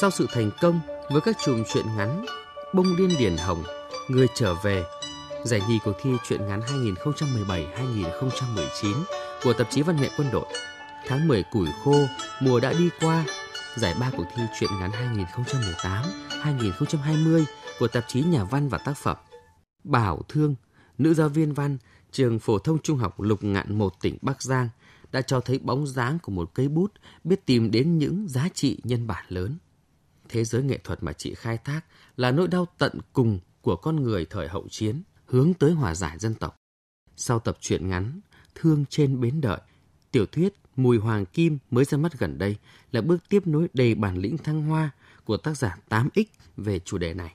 Sau sự thành công với các chùm truyện ngắn Bông Điên Điển Hồng, Người Trở Về, giải nhì cuộc thi truyện ngắn 2017-2019 của tạp chí Văn nghệ Quân đội, Tháng 10 Củi Khô, Mùa Đã Đi Qua, giải ba cuộc thi truyện ngắn 2018-2020 của tạp chí Nhà văn và tác phẩm, Bảo Thương, nữ giáo viên văn, trường phổ thông trung học Lục Ngạn một tỉnh Bắc Giang đã cho thấy bóng dáng của một cây bút biết tìm đến những giá trị nhân bản lớn. Thế giới nghệ thuật mà chị khai thác là nỗi đau tận cùng của con người thời hậu chiến, hướng tới hòa giải dân tộc. Sau tập truyện ngắn Thương trên bến đợi, tiểu thuyết Mùi Hoàng Kim mới ra mắt gần đây là bước tiếp nối đầy bản lĩnh thăng hoa của tác giả 8X về chủ đề này.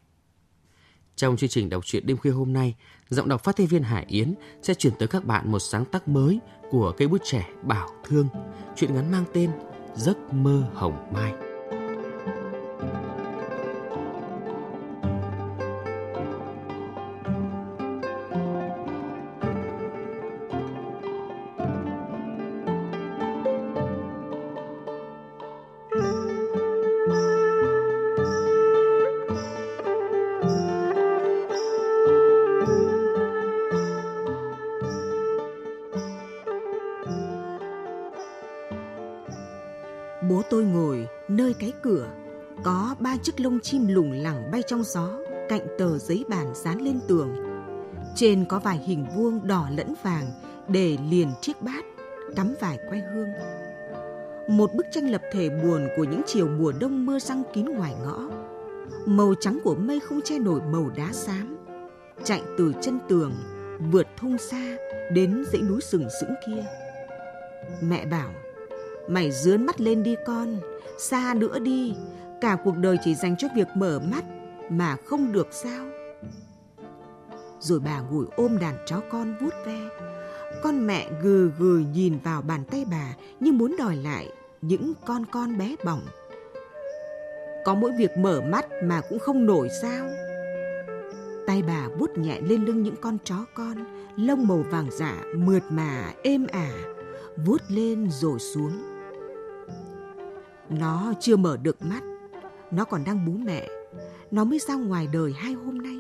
Trong chương trình đọc truyện đêm khuya hôm nay, giọng đọc phát thanh viên Hải Yến sẽ chuyển tới các bạn một sáng tác mới của cây bút trẻ Bảo Thương, truyện ngắn mang tên Giấc mơ hồng mai. gió cạnh tờ giấy bàn dán lên tường. Trên có vài hình vuông đỏ lẫn vàng để liền chiếc bát, cắm vài que hương. Một bức tranh lập thể buồn của những chiều mùa đông mưa răng kín ngoài ngõ. Màu trắng của mây không che nổi màu đá xám. Chạy từ chân tường, vượt thung xa đến dãy núi sừng sững kia. Mẹ bảo, mày dướn mắt lên đi con, xa nữa đi, cả cuộc đời chỉ dành cho việc mở mắt mà không được sao? Rồi bà ngồi ôm đàn chó con vuốt ve. Con mẹ gừ gừ nhìn vào bàn tay bà như muốn đòi lại những con con bé bỏng. Có mỗi việc mở mắt mà cũng không nổi sao? Tay bà vuốt nhẹ lên lưng những con chó con, lông màu vàng dạ, mượt mà, êm ả, vuốt lên rồi xuống. Nó chưa mở được mắt, nó còn đang bú mẹ, nó mới ra ngoài đời hai hôm nay.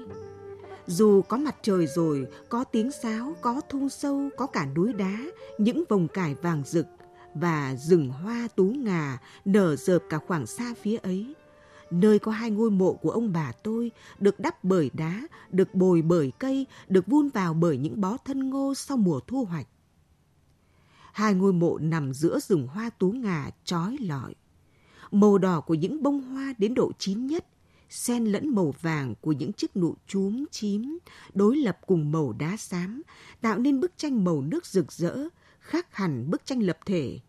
Dù có mặt trời rồi, có tiếng sáo, có thung sâu, có cả núi đá, những vòng cải vàng rực và rừng hoa tú ngà nở rợp cả khoảng xa phía ấy. Nơi có hai ngôi mộ của ông bà tôi được đắp bởi đá, được bồi bởi cây, được vun vào bởi những bó thân ngô sau mùa thu hoạch. Hai ngôi mộ nằm giữa rừng hoa tú ngà trói lọi. Màu đỏ của những bông hoa đến độ chín nhất – xen lẫn màu vàng của những chiếc nụ chúm chím đối lập cùng màu đá xám tạo nên bức tranh màu nước rực rỡ khác hẳn bức tranh lập thể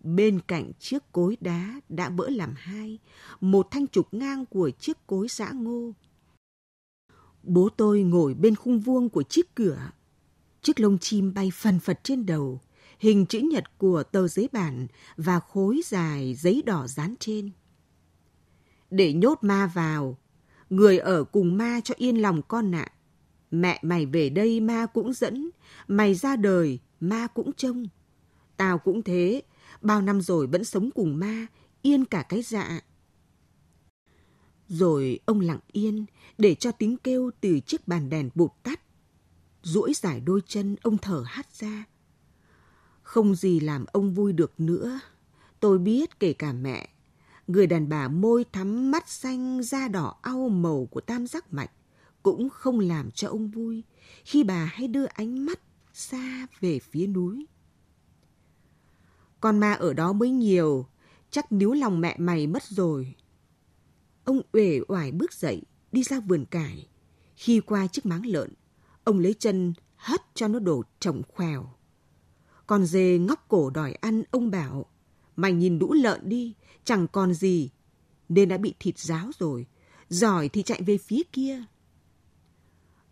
bên cạnh chiếc cối đá đã bỡ làm hai một thanh trục ngang của chiếc cối giã ngô bố tôi ngồi bên khung vuông của chiếc cửa chiếc lông chim bay phần phật trên đầu hình chữ nhật của tờ giấy bản và khối dài giấy đỏ dán trên để nhốt ma vào. Người ở cùng ma cho yên lòng con ạ. Mẹ mày về đây ma cũng dẫn, mày ra đời ma cũng trông. Tao cũng thế, bao năm rồi vẫn sống cùng ma, yên cả cái dạ. Rồi ông lặng yên để cho tiếng kêu từ chiếc bàn đèn bụt tắt. duỗi giải đôi chân ông thở hắt ra. Không gì làm ông vui được nữa. Tôi biết kể cả mẹ người đàn bà môi thắm mắt xanh da đỏ au màu của tam giác mạch cũng không làm cho ông vui khi bà hay đưa ánh mắt xa về phía núi. Con ma ở đó mới nhiều, chắc níu lòng mẹ mày mất rồi. Ông uể oải bước dậy, đi ra vườn cải. Khi qua chiếc máng lợn, ông lấy chân hất cho nó đổ trồng khoèo. Con dê ngóc cổ đòi ăn, ông bảo, mày nhìn đũ lợn đi, chẳng còn gì, nên đã bị thịt giáo rồi, giỏi thì chạy về phía kia.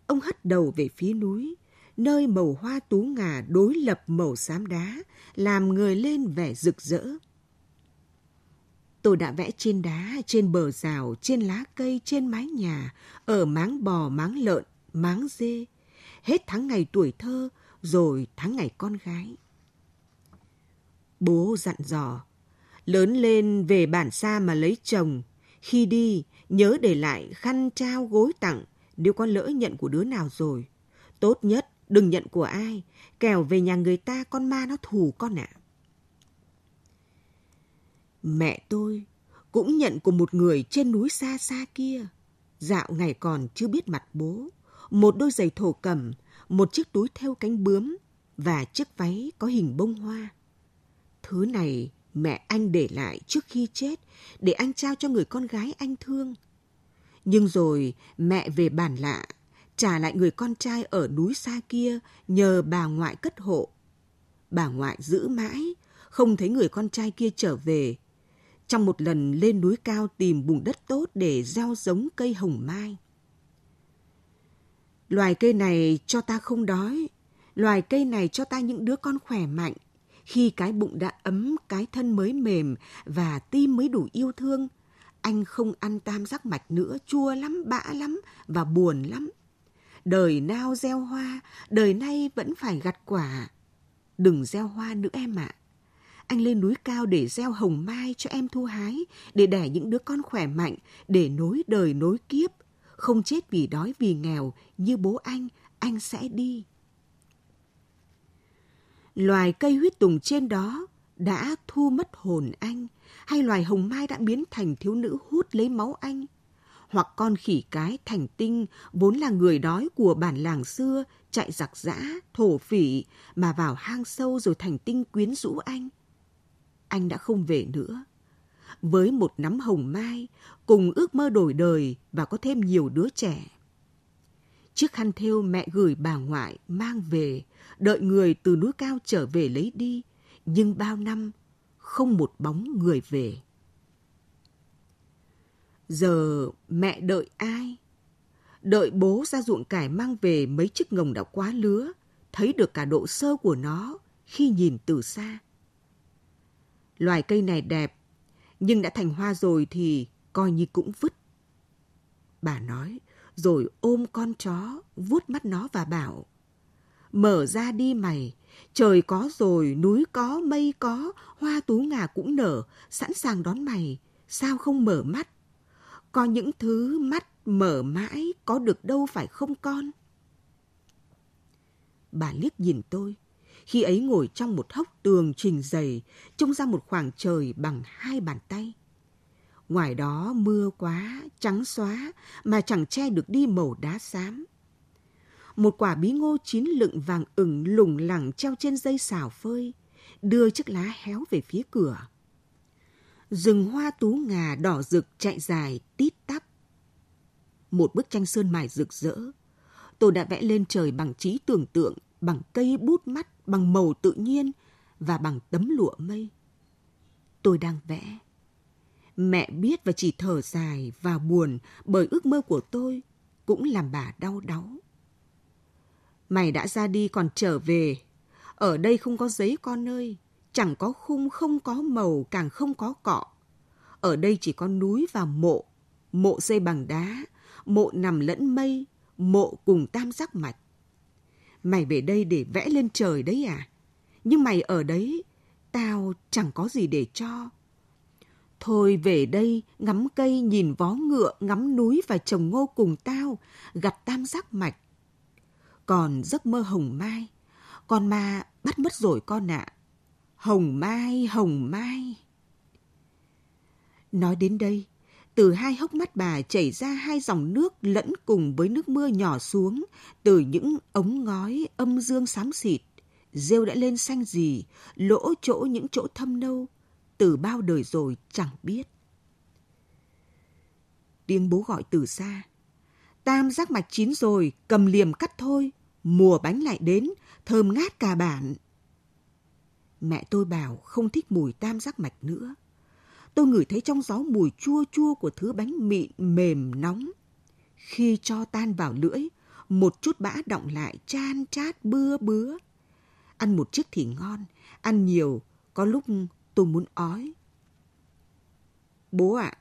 Ông hất đầu về phía núi, nơi màu hoa tú ngà đối lập màu xám đá, làm người lên vẻ rực rỡ. Tôi đã vẽ trên đá, trên bờ rào, trên lá cây, trên mái nhà, ở máng bò, máng lợn, máng dê. Hết tháng ngày tuổi thơ, rồi tháng ngày con gái. Bố dặn dò, lớn lên về bản xa mà lấy chồng, khi đi nhớ để lại khăn trao gối tặng nếu có lỡ nhận của đứa nào rồi. Tốt nhất đừng nhận của ai, kẻo về nhà người ta con ma nó thù con ạ. À. Mẹ tôi cũng nhận của một người trên núi xa xa kia. Dạo ngày còn chưa biết mặt bố, một đôi giày thổ cẩm, một chiếc túi theo cánh bướm và chiếc váy có hình bông hoa. Thứ này mẹ anh để lại trước khi chết để anh trao cho người con gái anh thương. Nhưng rồi mẹ về bản lạ, trả lại người con trai ở núi xa kia nhờ bà ngoại cất hộ. Bà ngoại giữ mãi, không thấy người con trai kia trở về. Trong một lần lên núi cao tìm bùn đất tốt để gieo giống cây hồng mai. Loài cây này cho ta không đói, loài cây này cho ta những đứa con khỏe mạnh, khi cái bụng đã ấm, cái thân mới mềm và tim mới đủ yêu thương, anh không ăn tam giác mạch nữa, chua lắm, bã lắm và buồn lắm. Đời nào gieo hoa, đời nay vẫn phải gặt quả. Đừng gieo hoa nữa em ạ. À. Anh lên núi cao để gieo hồng mai cho em thu hái, để đẻ những đứa con khỏe mạnh, để nối đời nối kiếp. Không chết vì đói vì nghèo, như bố anh, anh sẽ đi loài cây huyết tùng trên đó đã thu mất hồn anh, hay loài hồng mai đã biến thành thiếu nữ hút lấy máu anh, hoặc con khỉ cái thành tinh vốn là người đói của bản làng xưa chạy giặc giã, thổ phỉ mà vào hang sâu rồi thành tinh quyến rũ anh. Anh đã không về nữa. Với một nắm hồng mai, cùng ước mơ đổi đời và có thêm nhiều đứa trẻ. Chiếc khăn thêu mẹ gửi bà ngoại mang về, đợi người từ núi cao trở về lấy đi, nhưng bao năm không một bóng người về. Giờ mẹ đợi ai? Đợi bố ra ruộng cải mang về mấy chiếc ngồng đã quá lứa, thấy được cả độ sơ của nó khi nhìn từ xa. Loài cây này đẹp, nhưng đã thành hoa rồi thì coi như cũng vứt. Bà nói, rồi ôm con chó, vuốt mắt nó và bảo. Mở ra đi mày, trời có rồi, núi có, mây có, hoa tú ngà cũng nở, sẵn sàng đón mày, sao không mở mắt? Có những thứ mắt mở mãi có được đâu phải không con? Bà liếc nhìn tôi, khi ấy ngồi trong một hốc tường trình dày, trông ra một khoảng trời bằng hai bàn tay. Ngoài đó mưa quá, trắng xóa mà chẳng che được đi màu đá xám. Một quả bí ngô chín lựng vàng ửng lủng lẳng treo trên dây xào phơi, đưa chiếc lá héo về phía cửa. Rừng hoa tú ngà đỏ rực chạy dài tít tắp. Một bức tranh sơn mài rực rỡ, tôi đã vẽ lên trời bằng trí tưởng tượng, bằng cây bút mắt, bằng màu tự nhiên và bằng tấm lụa mây. Tôi đang vẽ Mẹ biết và chỉ thở dài và buồn bởi ước mơ của tôi cũng làm bà đau đáu. Mày đã ra đi còn trở về. Ở đây không có giấy con ơi, chẳng có khung không có màu càng không có cọ. Ở đây chỉ có núi và mộ, mộ xây bằng đá, mộ nằm lẫn mây, mộ cùng tam giác mạch. Mày về đây để vẽ lên trời đấy à? Nhưng mày ở đấy, tao chẳng có gì để cho, Thôi về đây, ngắm cây, nhìn vó ngựa, ngắm núi và trồng ngô cùng tao, gặt tam giác mạch. Còn giấc mơ hồng mai, con ma bắt mất rồi con ạ. À. Hồng mai, hồng mai. Nói đến đây, từ hai hốc mắt bà chảy ra hai dòng nước lẫn cùng với nước mưa nhỏ xuống từ những ống ngói âm dương xám xịt. Rêu đã lên xanh gì, lỗ chỗ những chỗ thâm nâu, từ bao đời rồi chẳng biết. Tiếng bố gọi từ xa. Tam giác mạch chín rồi, cầm liềm cắt thôi, mùa bánh lại đến, thơm ngát cả bản. Mẹ tôi bảo không thích mùi tam giác mạch nữa. Tôi ngửi thấy trong gió mùi chua chua của thứ bánh mịn mềm nóng. Khi cho tan vào lưỡi, một chút bã động lại chan chát bưa bứa. Ăn một chiếc thì ngon, ăn nhiều, có lúc tôi muốn ói. Bố ạ, à,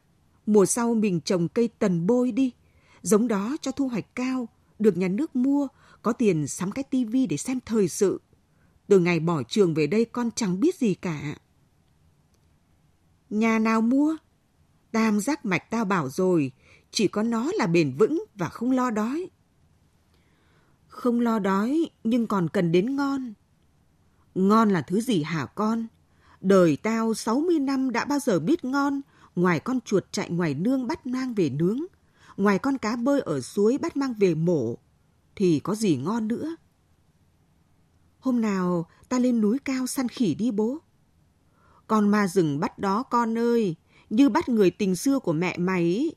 mùa sau mình trồng cây tần bôi đi, giống đó cho thu hoạch cao, được nhà nước mua, có tiền sắm cái tivi để xem thời sự. Từ ngày bỏ trường về đây con chẳng biết gì cả. Nhà nào mua? Tam giác mạch tao bảo rồi, chỉ có nó là bền vững và không lo đói. Không lo đói nhưng còn cần đến ngon. Ngon là thứ gì hả con? Đời tao 60 năm đã bao giờ biết ngon, ngoài con chuột chạy ngoài nương bắt mang về nướng, ngoài con cá bơi ở suối bắt mang về mổ, thì có gì ngon nữa. Hôm nào ta lên núi cao săn khỉ đi bố. Con ma rừng bắt đó con ơi, như bắt người tình xưa của mẹ mày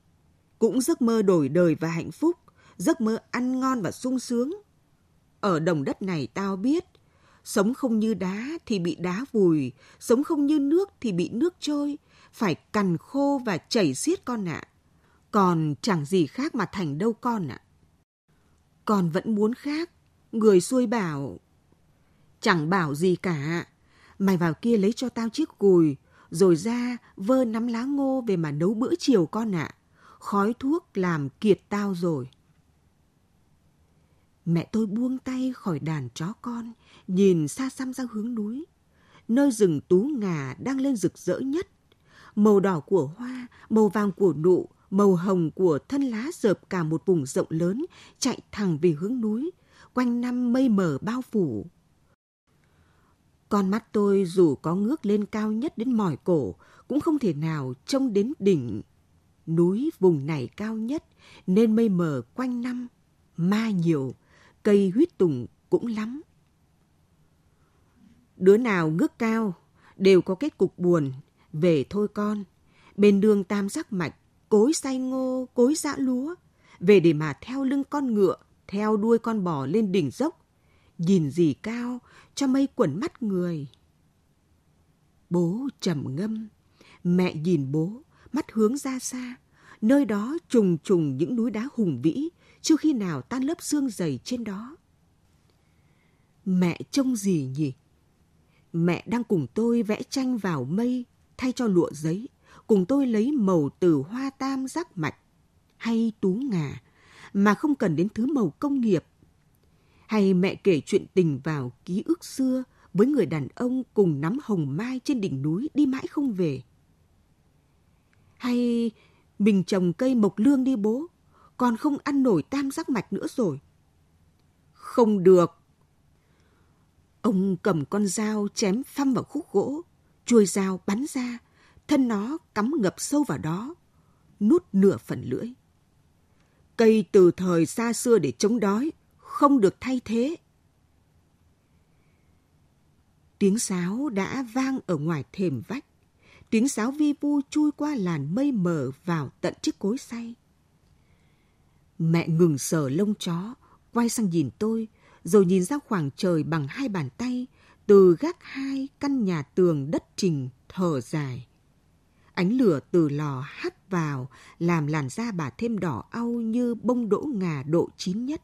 Cũng giấc mơ đổi đời và hạnh phúc, giấc mơ ăn ngon và sung sướng. Ở đồng đất này tao biết, Sống không như đá thì bị đá vùi, sống không như nước thì bị nước trôi, phải cằn khô và chảy xiết con ạ. Còn chẳng gì khác mà thành đâu con ạ. À. Con vẫn muốn khác, người xuôi bảo. Chẳng bảo gì cả, mày vào kia lấy cho tao chiếc cùi, rồi ra vơ nắm lá ngô về mà nấu bữa chiều con ạ. Khói thuốc làm kiệt tao rồi. Mẹ tôi buông tay khỏi đàn chó con, nhìn xa xăm ra hướng núi. Nơi rừng tú ngà đang lên rực rỡ nhất. Màu đỏ của hoa, màu vàng của nụ, màu hồng của thân lá dợp cả một vùng rộng lớn, chạy thẳng về hướng núi, quanh năm mây mờ bao phủ. Con mắt tôi dù có ngước lên cao nhất đến mỏi cổ, cũng không thể nào trông đến đỉnh. Núi vùng này cao nhất, nên mây mờ quanh năm, ma nhiều, cây huyết tùng cũng lắm. Đứa nào ngước cao đều có kết cục buồn, về thôi con, bên đường tam giác mạch, cối say ngô, cối dã lúa, về để mà theo lưng con ngựa, theo đuôi con bò lên đỉnh dốc, nhìn gì cao cho mây quẩn mắt người. Bố trầm ngâm, mẹ nhìn bố, mắt hướng ra xa, nơi đó trùng trùng những núi đá hùng vĩ, chưa khi nào tan lớp xương dày trên đó. Mẹ trông gì nhỉ? Mẹ đang cùng tôi vẽ tranh vào mây thay cho lụa giấy, cùng tôi lấy màu từ hoa tam giác mạch hay tú ngà mà không cần đến thứ màu công nghiệp. Hay mẹ kể chuyện tình vào ký ức xưa với người đàn ông cùng nắm hồng mai trên đỉnh núi đi mãi không về. Hay mình trồng cây mộc lương đi bố, con không ăn nổi tam giác mạch nữa rồi. Không được. Ông cầm con dao chém phăm vào khúc gỗ, chuôi dao bắn ra, thân nó cắm ngập sâu vào đó, nút nửa phần lưỡi. Cây từ thời xa xưa để chống đói, không được thay thế. Tiếng sáo đã vang ở ngoài thềm vách. Tiếng sáo vi vu chui qua làn mây mờ vào tận chiếc cối say. Mẹ ngừng sờ lông chó, quay sang nhìn tôi, rồi nhìn ra khoảng trời bằng hai bàn tay, từ gác hai căn nhà tường đất trình thở dài. Ánh lửa từ lò hắt vào, làm làn da bà thêm đỏ au như bông đỗ ngà độ chín nhất.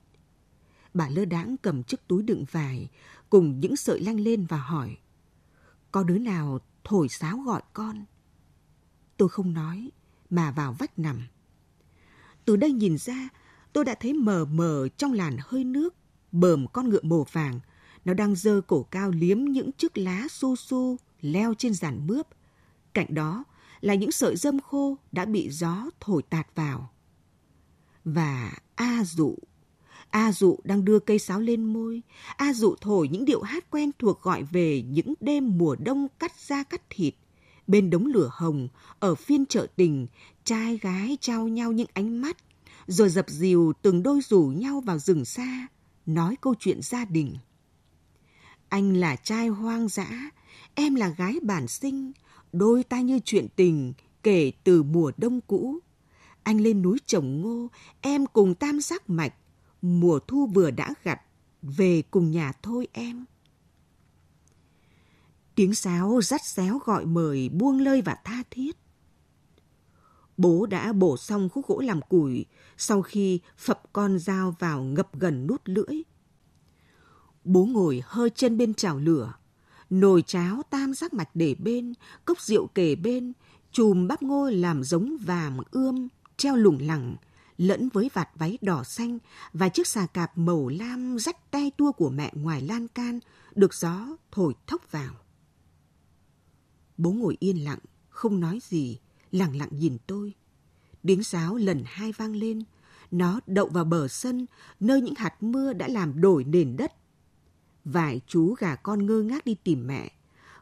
Bà lơ đãng cầm chiếc túi đựng vải, cùng những sợi lanh lên và hỏi. Có đứa nào thổi sáo gọi con? Tôi không nói, mà vào vách nằm. Từ đây nhìn ra, tôi đã thấy mờ mờ trong làn hơi nước bờm con ngựa màu vàng. Nó đang dơ cổ cao liếm những chiếc lá su su leo trên giàn mướp. Cạnh đó là những sợi dâm khô đã bị gió thổi tạt vào. Và A Dụ, A Dụ đang đưa cây sáo lên môi. A Dụ thổi những điệu hát quen thuộc gọi về những đêm mùa đông cắt da cắt thịt. Bên đống lửa hồng, ở phiên chợ tình, trai gái trao nhau những ánh mắt rồi dập dìu từng đôi rủ nhau vào rừng xa, nói câu chuyện gia đình. Anh là trai hoang dã, em là gái bản sinh, đôi ta như chuyện tình kể từ mùa đông cũ. Anh lên núi trồng ngô, em cùng tam giác mạch, mùa thu vừa đã gặt, về cùng nhà thôi em. Tiếng sáo rắt xéo gọi mời buông lơi và tha thiết bố đã bổ xong khúc gỗ làm củi sau khi phập con dao vào ngập gần nút lưỡi. Bố ngồi hơi chân bên chảo lửa, nồi cháo tam giác mạch để bên, cốc rượu kề bên, chùm bắp ngô làm giống vàm ươm, treo lủng lẳng, lẫn với vạt váy đỏ xanh và chiếc xà cạp màu lam rách tay tua của mẹ ngoài lan can được gió thổi thốc vào. Bố ngồi yên lặng, không nói gì, lặng lặng nhìn tôi. Tiếng sáo lần hai vang lên, nó đậu vào bờ sân, nơi những hạt mưa đã làm đổi nền đất. Vài chú gà con ngơ ngác đi tìm mẹ.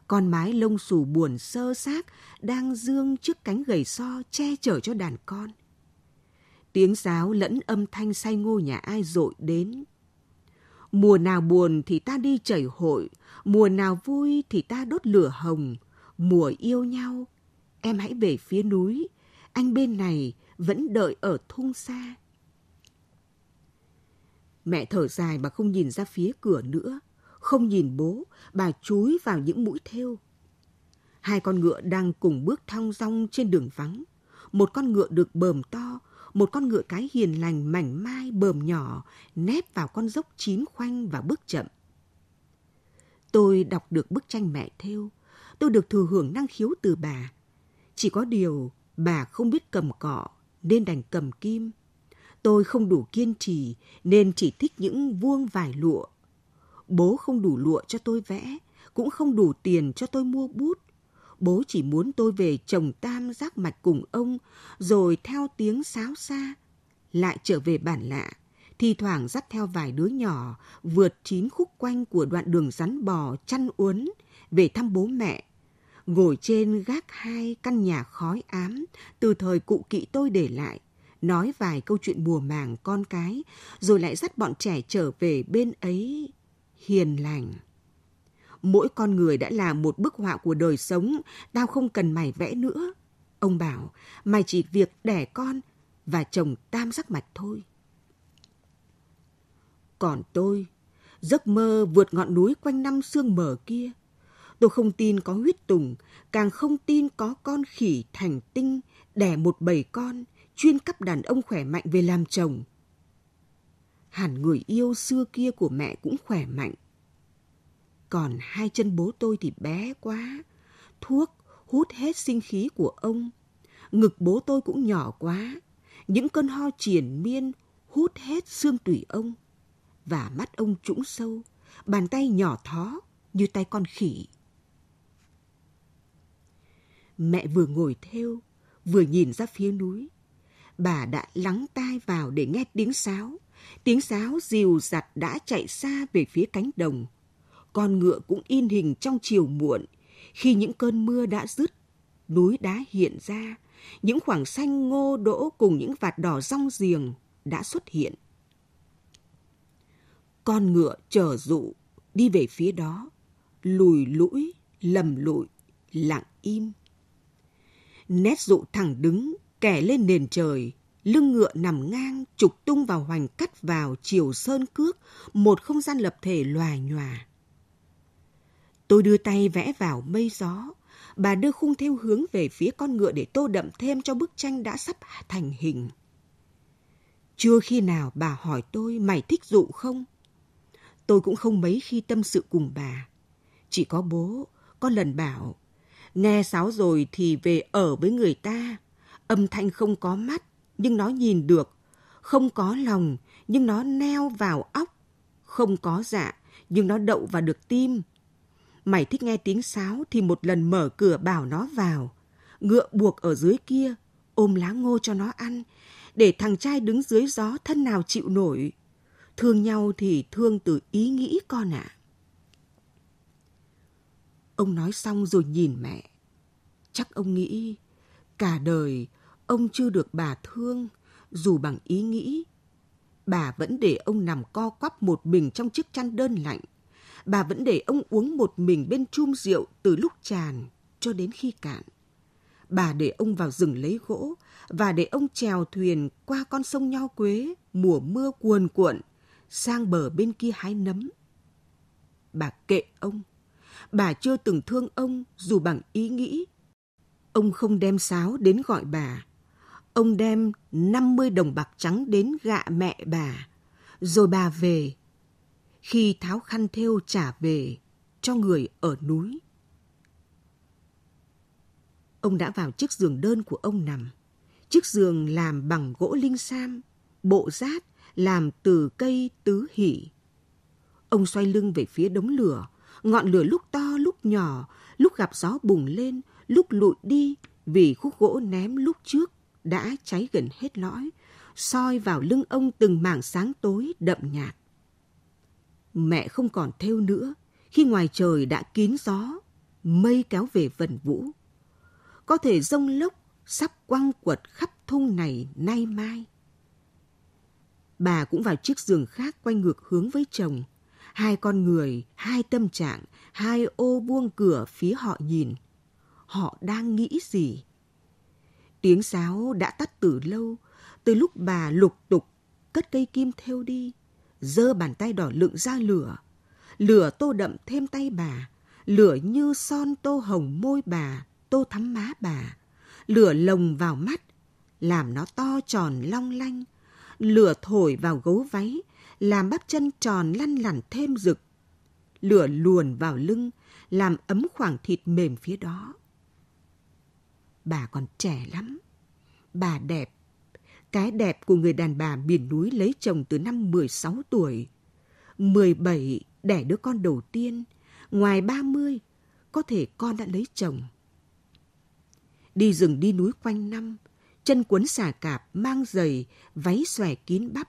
Con mái lông xù buồn sơ xác đang dương trước cánh gầy so che chở cho đàn con. Tiếng sáo lẫn âm thanh say ngô nhà ai dội đến. Mùa nào buồn thì ta đi chảy hội, mùa nào vui thì ta đốt lửa hồng, mùa yêu nhau Em hãy về phía núi, anh bên này vẫn đợi ở thung xa. Mẹ thở dài mà không nhìn ra phía cửa nữa, không nhìn bố, bà chúi vào những mũi thêu. Hai con ngựa đang cùng bước thong dong trên đường vắng. Một con ngựa được bờm to, một con ngựa cái hiền lành mảnh mai bờm nhỏ nép vào con dốc chín khoanh và bước chậm. Tôi đọc được bức tranh mẹ thêu, tôi được thừa hưởng năng khiếu từ bà, chỉ có điều bà không biết cầm cọ nên đành cầm kim. Tôi không đủ kiên trì nên chỉ thích những vuông vải lụa. Bố không đủ lụa cho tôi vẽ, cũng không đủ tiền cho tôi mua bút. Bố chỉ muốn tôi về trồng tam giác mạch cùng ông, rồi theo tiếng sáo xa, lại trở về bản lạ thi thoảng dắt theo vài đứa nhỏ vượt chín khúc quanh của đoạn đường rắn bò chăn uốn về thăm bố mẹ ngồi trên gác hai căn nhà khói ám từ thời cụ kỵ tôi để lại, nói vài câu chuyện mùa màng con cái, rồi lại dắt bọn trẻ trở về bên ấy hiền lành. Mỗi con người đã là một bức họa của đời sống, tao không cần mày vẽ nữa. Ông bảo, mày chỉ việc đẻ con và chồng tam giác mạch thôi. Còn tôi, giấc mơ vượt ngọn núi quanh năm sương mờ kia – Tôi không tin có huyết tùng, càng không tin có con khỉ thành tinh đẻ một bầy con chuyên cắp đàn ông khỏe mạnh về làm chồng. Hẳn người yêu xưa kia của mẹ cũng khỏe mạnh. Còn hai chân bố tôi thì bé quá, thuốc hút hết sinh khí của ông. Ngực bố tôi cũng nhỏ quá, những cơn ho triển miên hút hết xương tủy ông. Và mắt ông trũng sâu, bàn tay nhỏ thó như tay con khỉ mẹ vừa ngồi theo, vừa nhìn ra phía núi. Bà đã lắng tai vào để nghe tiếng sáo. Tiếng sáo dìu giặt đã chạy xa về phía cánh đồng. Con ngựa cũng in hình trong chiều muộn. Khi những cơn mưa đã dứt, núi đá hiện ra. Những khoảng xanh ngô đỗ cùng những vạt đỏ rong giềng đã xuất hiện. Con ngựa chở dụ đi về phía đó, lùi lũi, lầm lụi, lặng im nét dụ thẳng đứng, kẻ lên nền trời, lưng ngựa nằm ngang, trục tung vào hoành cắt vào chiều sơn cước, một không gian lập thể lòa nhòa. Tôi đưa tay vẽ vào mây gió, bà đưa khung theo hướng về phía con ngựa để tô đậm thêm cho bức tranh đã sắp thành hình. Chưa khi nào bà hỏi tôi mày thích dụ không? Tôi cũng không mấy khi tâm sự cùng bà. Chỉ có bố, có lần bảo Nghe sáo rồi thì về ở với người ta. Âm thanh không có mắt, nhưng nó nhìn được. Không có lòng, nhưng nó neo vào óc. Không có dạ, nhưng nó đậu vào được tim. Mày thích nghe tiếng sáo thì một lần mở cửa bảo nó vào. Ngựa buộc ở dưới kia, ôm lá ngô cho nó ăn. Để thằng trai đứng dưới gió thân nào chịu nổi. Thương nhau thì thương từ ý nghĩ con ạ. À. Ông nói xong rồi nhìn mẹ. Chắc ông nghĩ cả đời ông chưa được bà thương dù bằng ý nghĩ. Bà vẫn để ông nằm co quắp một mình trong chiếc chăn đơn lạnh. Bà vẫn để ông uống một mình bên chum rượu từ lúc tràn cho đến khi cạn. Bà để ông vào rừng lấy gỗ và để ông chèo thuyền qua con sông Nho Quế mùa mưa cuồn cuộn sang bờ bên kia hái nấm. Bà kệ ông bà chưa từng thương ông dù bằng ý nghĩ. Ông không đem sáo đến gọi bà. Ông đem 50 đồng bạc trắng đến gạ mẹ bà. Rồi bà về. Khi tháo khăn thêu trả về cho người ở núi. Ông đã vào chiếc giường đơn của ông nằm. Chiếc giường làm bằng gỗ linh sam, bộ rát làm từ cây tứ hỷ. Ông xoay lưng về phía đống lửa, ngọn lửa lúc to lúc nhỏ, lúc gặp gió bùng lên, lúc lụi đi vì khúc gỗ ném lúc trước đã cháy gần hết lõi, soi vào lưng ông từng mảng sáng tối đậm nhạt. Mẹ không còn theo nữa, khi ngoài trời đã kín gió, mây kéo về vần vũ. Có thể rông lốc sắp quăng quật khắp thung này nay mai. Bà cũng vào chiếc giường khác quay ngược hướng với chồng, Hai con người, hai tâm trạng, hai ô buông cửa phía họ nhìn. Họ đang nghĩ gì? Tiếng sáo đã tắt từ lâu, từ lúc bà lục tục cất cây kim theo đi, dơ bàn tay đỏ lựng ra lửa. Lửa tô đậm thêm tay bà, lửa như son tô hồng môi bà, tô thắm má bà. Lửa lồng vào mắt, làm nó to tròn long lanh. Lửa thổi vào gấu váy, làm bắp chân tròn lăn lẳn thêm rực. Lửa luồn vào lưng, làm ấm khoảng thịt mềm phía đó. Bà còn trẻ lắm, bà đẹp. Cái đẹp của người đàn bà miền núi lấy chồng từ năm 16 tuổi. 17 đẻ đứa con đầu tiên, ngoài 30 có thể con đã lấy chồng. Đi rừng đi núi quanh năm, chân cuốn xà cạp, mang giày, váy xòe kín bắp,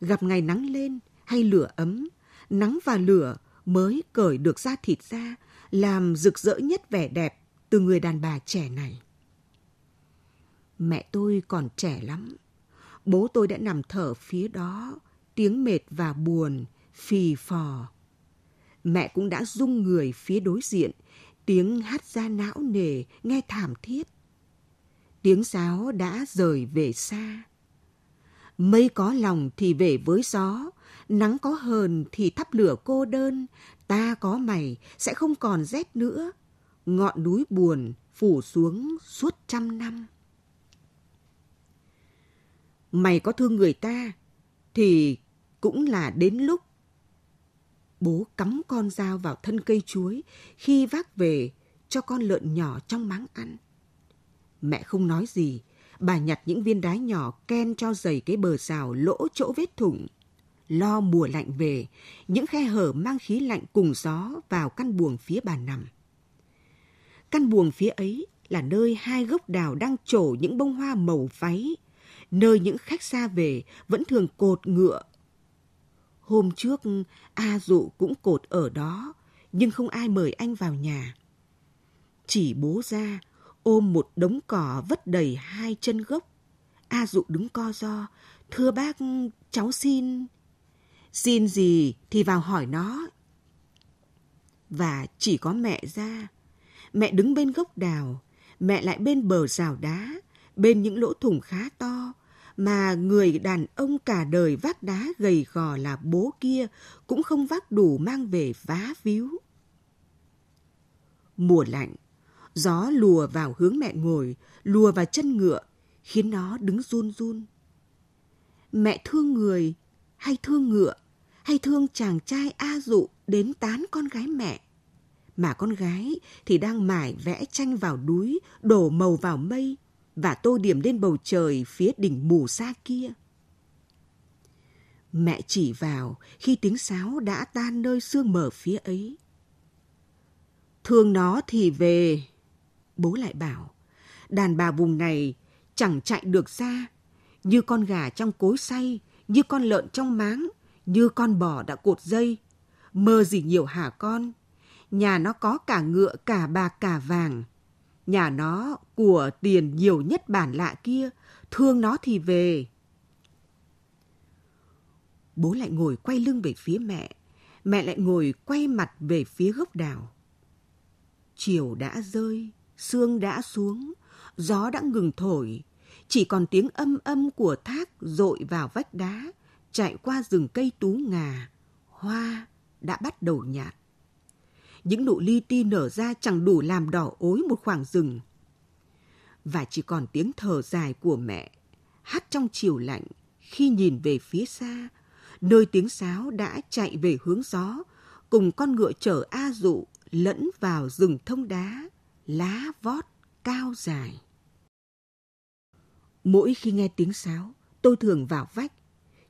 gặp ngày nắng lên hay lửa ấm, nắng và lửa mới cởi được da thịt ra, làm rực rỡ nhất vẻ đẹp từ người đàn bà trẻ này. Mẹ tôi còn trẻ lắm, bố tôi đã nằm thở phía đó, tiếng mệt và buồn, phì phò. Mẹ cũng đã rung người phía đối diện, tiếng hát ra não nề, nghe thảm thiết. Tiếng sáo đã rời về xa Mây có lòng thì về với gió, nắng có hờn thì thắp lửa cô đơn, ta có mày sẽ không còn rét nữa. Ngọn núi buồn phủ xuống suốt trăm năm. Mày có thương người ta thì cũng là đến lúc bố cắm con dao vào thân cây chuối khi vác về cho con lợn nhỏ trong máng ăn. Mẹ không nói gì, bà nhặt những viên đá nhỏ ken cho dày cái bờ rào lỗ chỗ vết thủng. Lo mùa lạnh về, những khe hở mang khí lạnh cùng gió vào căn buồng phía bà nằm. Căn buồng phía ấy là nơi hai gốc đào đang trổ những bông hoa màu váy, nơi những khách xa về vẫn thường cột ngựa. Hôm trước, A Dụ cũng cột ở đó, nhưng không ai mời anh vào nhà. Chỉ bố ra ôm một đống cỏ vất đầy hai chân gốc. A Dụ đứng co do, thưa bác, cháu xin. Xin gì thì vào hỏi nó. Và chỉ có mẹ ra. Mẹ đứng bên gốc đào, mẹ lại bên bờ rào đá, bên những lỗ thủng khá to, mà người đàn ông cả đời vác đá gầy gò là bố kia cũng không vác đủ mang về vá víu. Mùa lạnh, Gió lùa vào hướng mẹ ngồi, lùa vào chân ngựa, khiến nó đứng run run. Mẹ thương người, hay thương ngựa, hay thương chàng trai A dụ đến tán con gái mẹ. Mà con gái thì đang mải vẽ tranh vào núi, đổ màu vào mây và tô điểm lên bầu trời phía đỉnh mù xa kia. Mẹ chỉ vào khi tiếng sáo đã tan nơi sương mở phía ấy. Thương nó thì về, bố lại bảo, đàn bà vùng này chẳng chạy được ra, như con gà trong cối say, như con lợn trong máng, như con bò đã cột dây. Mơ gì nhiều hả con? Nhà nó có cả ngựa, cả bạc, cả vàng. Nhà nó của tiền nhiều nhất bản lạ kia, thương nó thì về. Bố lại ngồi quay lưng về phía mẹ, mẹ lại ngồi quay mặt về phía gốc đào. Chiều đã rơi, Sương đã xuống, gió đã ngừng thổi, chỉ còn tiếng âm âm của thác dội vào vách đá, chạy qua rừng cây tú ngà, hoa đã bắt đầu nhạt. Những nụ li ti nở ra chẳng đủ làm đỏ ối một khoảng rừng. Và chỉ còn tiếng thở dài của mẹ, hát trong chiều lạnh khi nhìn về phía xa, nơi tiếng sáo đã chạy về hướng gió, cùng con ngựa chở A Dụ lẫn vào rừng thông đá lá vót cao dài. Mỗi khi nghe tiếng sáo, tôi thường vào vách.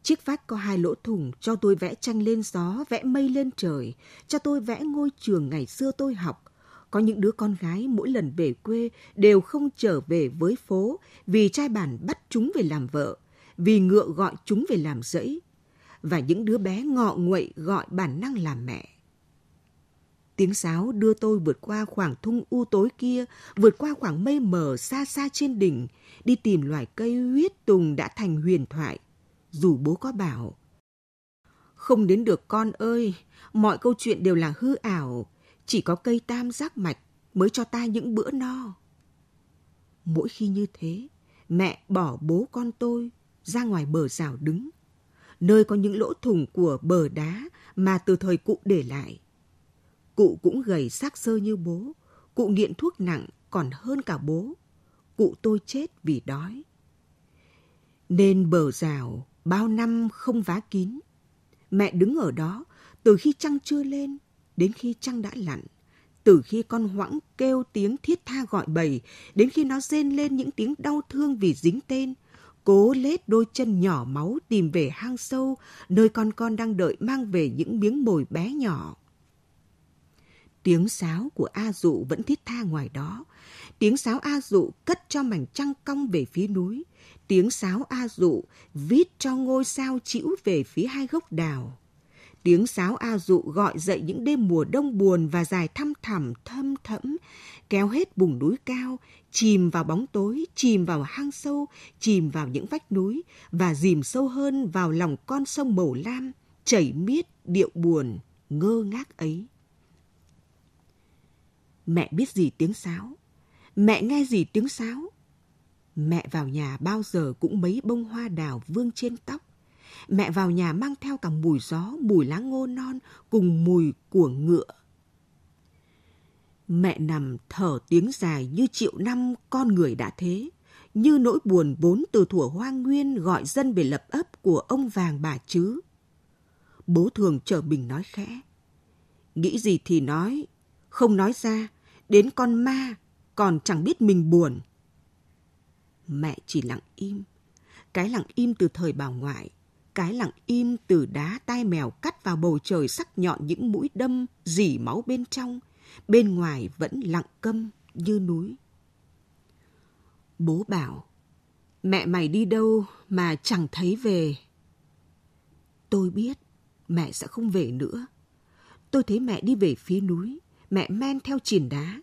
Chiếc vách có hai lỗ thủng cho tôi vẽ tranh lên gió, vẽ mây lên trời, cho tôi vẽ ngôi trường ngày xưa tôi học. Có những đứa con gái mỗi lần về quê đều không trở về với phố vì trai bản bắt chúng về làm vợ, vì ngựa gọi chúng về làm rẫy. Và những đứa bé ngọ nguậy gọi bản năng làm mẹ Tiếng sáo đưa tôi vượt qua khoảng thung u tối kia, vượt qua khoảng mây mờ xa xa trên đỉnh, đi tìm loài cây huyết tùng đã thành huyền thoại. Dù bố có bảo, không đến được con ơi, mọi câu chuyện đều là hư ảo, chỉ có cây tam giác mạch mới cho ta những bữa no. Mỗi khi như thế, mẹ bỏ bố con tôi ra ngoài bờ rào đứng, nơi có những lỗ thủng của bờ đá mà từ thời cụ để lại Cụ cũng gầy xác sơ như bố, cụ nghiện thuốc nặng còn hơn cả bố. Cụ tôi chết vì đói. Nên bờ rào bao năm không vá kín. Mẹ đứng ở đó từ khi trăng chưa lên đến khi trăng đã lặn từ khi con hoãng kêu tiếng thiết tha gọi bầy đến khi nó rên lên những tiếng đau thương vì dính tên cố lết đôi chân nhỏ máu tìm về hang sâu nơi con con đang đợi mang về những miếng mồi bé nhỏ Tiếng sáo của A Dụ vẫn thiết tha ngoài đó. Tiếng sáo A Dụ cất cho mảnh trăng cong về phía núi. Tiếng sáo A Dụ vít cho ngôi sao chĩu về phía hai gốc đào. Tiếng sáo A Dụ gọi dậy những đêm mùa đông buồn và dài thăm thẳm, thâm thẫm, kéo hết bùng núi cao, chìm vào bóng tối, chìm vào hang sâu, chìm vào những vách núi và dìm sâu hơn vào lòng con sông màu lam, chảy miết điệu buồn, ngơ ngác ấy. Mẹ biết gì tiếng sáo? Mẹ nghe gì tiếng sáo? Mẹ vào nhà bao giờ cũng mấy bông hoa đào vương trên tóc. Mẹ vào nhà mang theo cả mùi gió, mùi lá ngô non cùng mùi của ngựa. Mẹ nằm thở tiếng dài như triệu năm con người đã thế, như nỗi buồn bốn từ thủa hoang nguyên gọi dân về lập ấp của ông vàng bà chứ. Bố thường chờ bình nói khẽ. Nghĩ gì thì nói, không nói ra, đến con ma còn chẳng biết mình buồn. Mẹ chỉ lặng im, cái lặng im từ thời bà ngoại, cái lặng im từ đá tai mèo cắt vào bầu trời sắc nhọn những mũi đâm dỉ máu bên trong, bên ngoài vẫn lặng câm như núi. Bố bảo, mẹ mày đi đâu mà chẳng thấy về. Tôi biết, mẹ sẽ không về nữa. Tôi thấy mẹ đi về phía núi mẹ men theo chìn đá,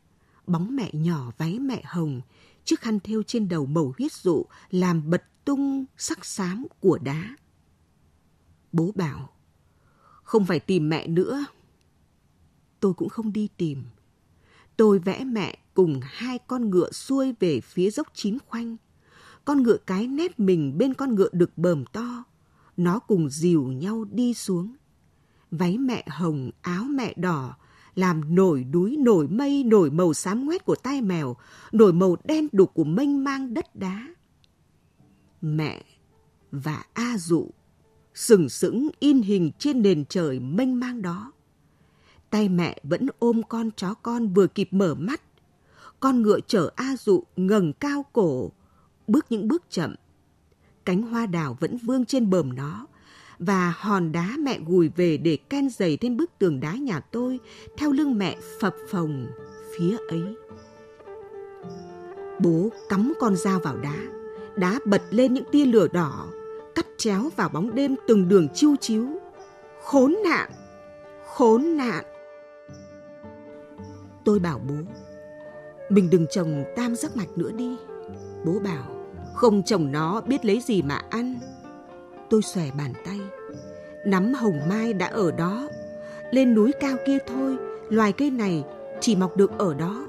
bóng mẹ nhỏ váy mẹ hồng, chiếc khăn thêu trên đầu màu huyết dụ làm bật tung sắc xám của đá. Bố bảo, không phải tìm mẹ nữa. Tôi cũng không đi tìm. Tôi vẽ mẹ cùng hai con ngựa xuôi về phía dốc chín khoanh. Con ngựa cái nép mình bên con ngựa đực bờm to. Nó cùng dìu nhau đi xuống. Váy mẹ hồng, áo mẹ đỏ, làm nổi núi nổi mây nổi màu xám ngoét của tai mèo, nổi màu đen đục của mênh mang đất đá. Mẹ và A Dụ sừng sững in hình trên nền trời mênh mang đó. Tay mẹ vẫn ôm con chó con vừa kịp mở mắt. Con ngựa chở A Dụ ngẩng cao cổ, bước những bước chậm. Cánh hoa đào vẫn vương trên bờm nó và hòn đá mẹ gùi về để ken dày trên bức tường đá nhà tôi theo lưng mẹ phập phồng phía ấy. Bố cắm con dao vào đá, đá bật lên những tia lửa đỏ, cắt chéo vào bóng đêm từng đường chiêu chiếu. Khốn nạn, khốn nạn. Tôi bảo bố, mình đừng trồng tam giác mạch nữa đi. Bố bảo, không trồng nó biết lấy gì mà ăn tôi xòe bàn tay nắm hồng mai đã ở đó lên núi cao kia thôi loài cây này chỉ mọc được ở đó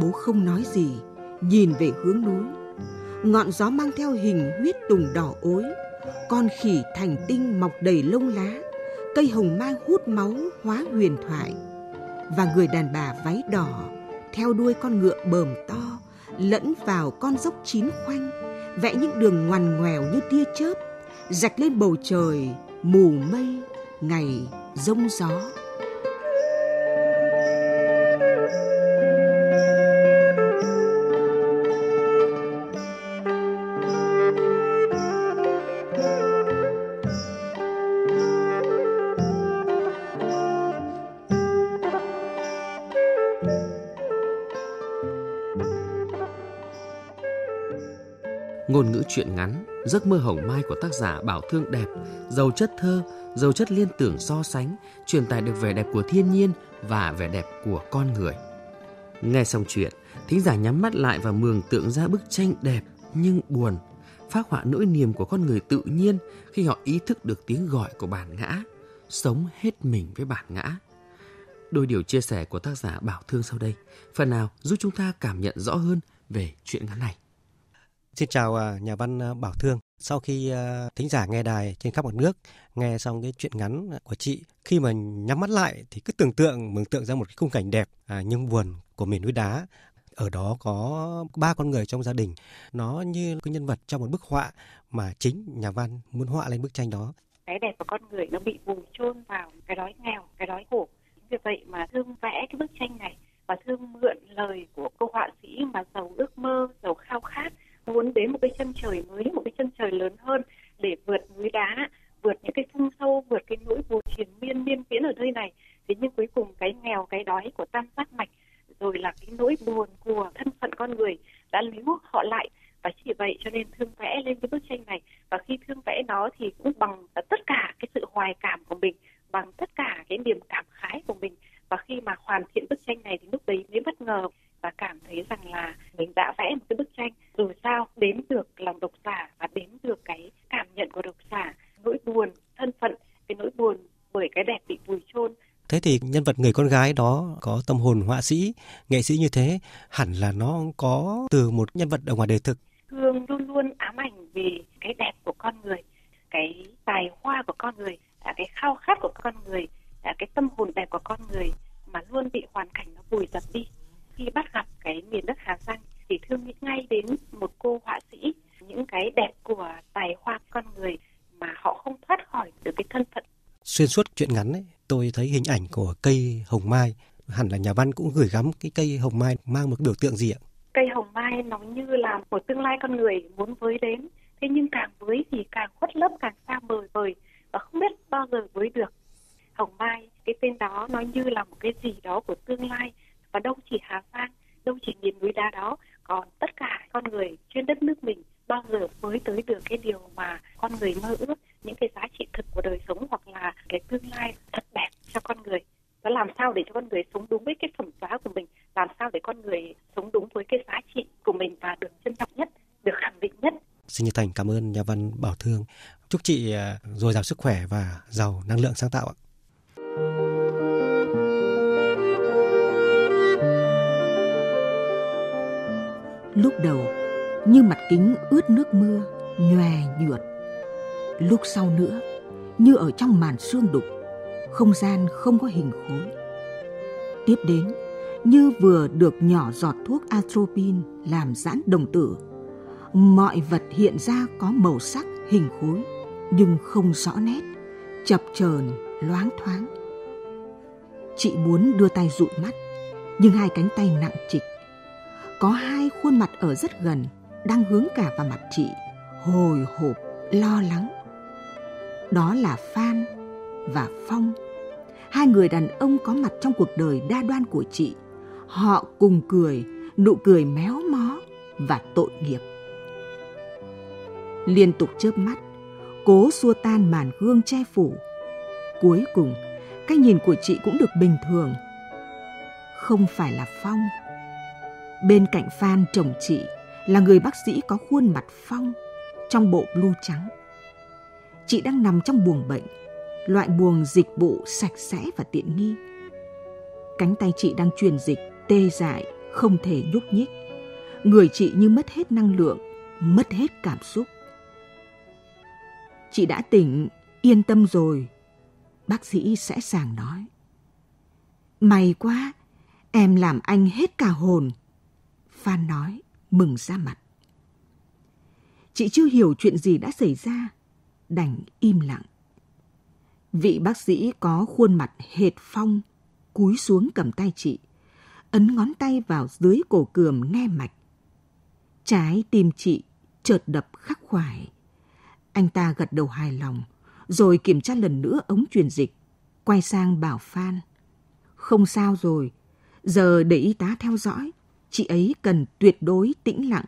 bố không nói gì nhìn về hướng núi ngọn gió mang theo hình huyết tùng đỏ ối con khỉ thành tinh mọc đầy lông lá cây hồng mai hút máu hóa huyền thoại và người đàn bà váy đỏ theo đuôi con ngựa bờm to lẫn vào con dốc chín khoanh vẽ những đường ngoằn ngoèo như tia chớp rạch lên bầu trời mù mây ngày rông gió truyện ngắn Giấc mơ hồng mai của tác giả Bảo Thương đẹp, giàu chất thơ, giàu chất liên tưởng so sánh, truyền tải được vẻ đẹp của thiên nhiên và vẻ đẹp của con người. Nghe xong chuyện, thính giả nhắm mắt lại và mường tượng ra bức tranh đẹp nhưng buồn, phát họa nỗi niềm của con người tự nhiên khi họ ý thức được tiếng gọi của bản ngã, sống hết mình với bản ngã. Đôi điều chia sẻ của tác giả Bảo Thương sau đây, phần nào giúp chúng ta cảm nhận rõ hơn về chuyện ngắn này. Xin chào à, nhà văn à, Bảo Thương. Sau khi à, thính giả nghe đài trên khắp mọi nước, nghe xong cái chuyện ngắn của chị, khi mà nhắm mắt lại thì cứ tưởng tượng, mường tượng ra một cái khung cảnh đẹp nhưng buồn của miền núi đá. Ở đó có ba con người trong gia đình, nó như cái nhân vật trong một bức họa mà chính nhà văn muốn họa lên bức tranh đó. Cái đẹp của con người nó bị vùi chôn vào cái đói nghèo, cái đói khổ. Vì vậy mà Thương vẽ cái bức tranh này và Thương mượn lời của cô họa sĩ mà giàu ước mơ, giàu khao khát muốn đến một cái chân trời mới một cái chân trời lớn hơn để vượt núi đá vượt những cái thung sâu vượt cái nỗi buồn triền miên miên viễn ở nơi này thế nhưng cuối cùng cái nghèo cái đói của tam giác mạch rồi là cái nỗi buồn của thân phận con người đã líu họ lại và chỉ vậy cho nên thương vẽ lên cái bức tranh này và khi thương vẽ nó thì cũng bằng tất cả cái sự hoài cảm của mình bằng tất cả cái niềm cảm khái của mình và khi mà hoàn thiện bức tranh này thì lúc đấy mới bất ngờ và cảm thấy rằng là mình đã vẽ một cái bức tranh rồi sao đến được lòng độc giả và đến được cái cảm nhận của độc giả nỗi buồn thân phận cái nỗi buồn bởi cái đẹp bị vùi chôn thế thì nhân vật người con gái đó có tâm hồn họa sĩ nghệ sĩ như thế hẳn là nó có từ một nhân vật ở ngoài đời thực xuyên suốt chuyện ngắn ấy, tôi thấy hình ảnh của cây hồng mai hẳn là nhà văn cũng gửi gắm cái cây hồng mai mang một biểu tượng gì ạ? Cây hồng mai nó như là một tương lai con người muốn với đến, thế nhưng càng với thì càng khuất lấp càng xa bời vời và không biết bao giờ với được. Hồng mai, cái tên đó nó như là một cái gì đó của tương lai và đâu chỉ Hà Giang, đâu chỉ miền núi đá đó, còn tất cả con người trên đất nước mình bao giờ mới tới được cái điều mà con người mơ ước cảm ơn nhà văn Bảo Thương. Chúc chị à, dồi dào sức khỏe và giàu năng lượng sáng tạo ạ. Lúc đầu, như mặt kính ướt nước mưa, nhòe nhuột. Lúc sau nữa, như ở trong màn xương đục, không gian không có hình khối. Tiếp đến, như vừa được nhỏ giọt thuốc atropine làm giãn đồng tử mọi vật hiện ra có màu sắc hình khối nhưng không rõ nét chập chờn loáng thoáng chị muốn đưa tay dụi mắt nhưng hai cánh tay nặng trịch có hai khuôn mặt ở rất gần đang hướng cả vào mặt chị hồi hộp lo lắng đó là phan và phong hai người đàn ông có mặt trong cuộc đời đa đoan của chị họ cùng cười nụ cười méo mó và tội nghiệp liên tục chớp mắt, cố xua tan màn gương che phủ. Cuối cùng, cái nhìn của chị cũng được bình thường. Không phải là Phong. Bên cạnh Phan chồng chị là người bác sĩ có khuôn mặt Phong trong bộ blue trắng. Chị đang nằm trong buồng bệnh, loại buồng dịch vụ sạch sẽ và tiện nghi. Cánh tay chị đang truyền dịch tê dại, không thể nhúc nhích. Người chị như mất hết năng lượng, mất hết cảm xúc. Chị đã tỉnh, yên tâm rồi. Bác sĩ sẽ sàng nói. May quá, em làm anh hết cả hồn. Phan nói, mừng ra mặt. Chị chưa hiểu chuyện gì đã xảy ra, đành im lặng. Vị bác sĩ có khuôn mặt hệt phong, cúi xuống cầm tay chị, ấn ngón tay vào dưới cổ cườm nghe mạch. Trái tim chị chợt đập khắc khoải. Anh ta gật đầu hài lòng, rồi kiểm tra lần nữa ống truyền dịch, quay sang bảo Phan. Không sao rồi, giờ để y tá theo dõi, chị ấy cần tuyệt đối tĩnh lặng.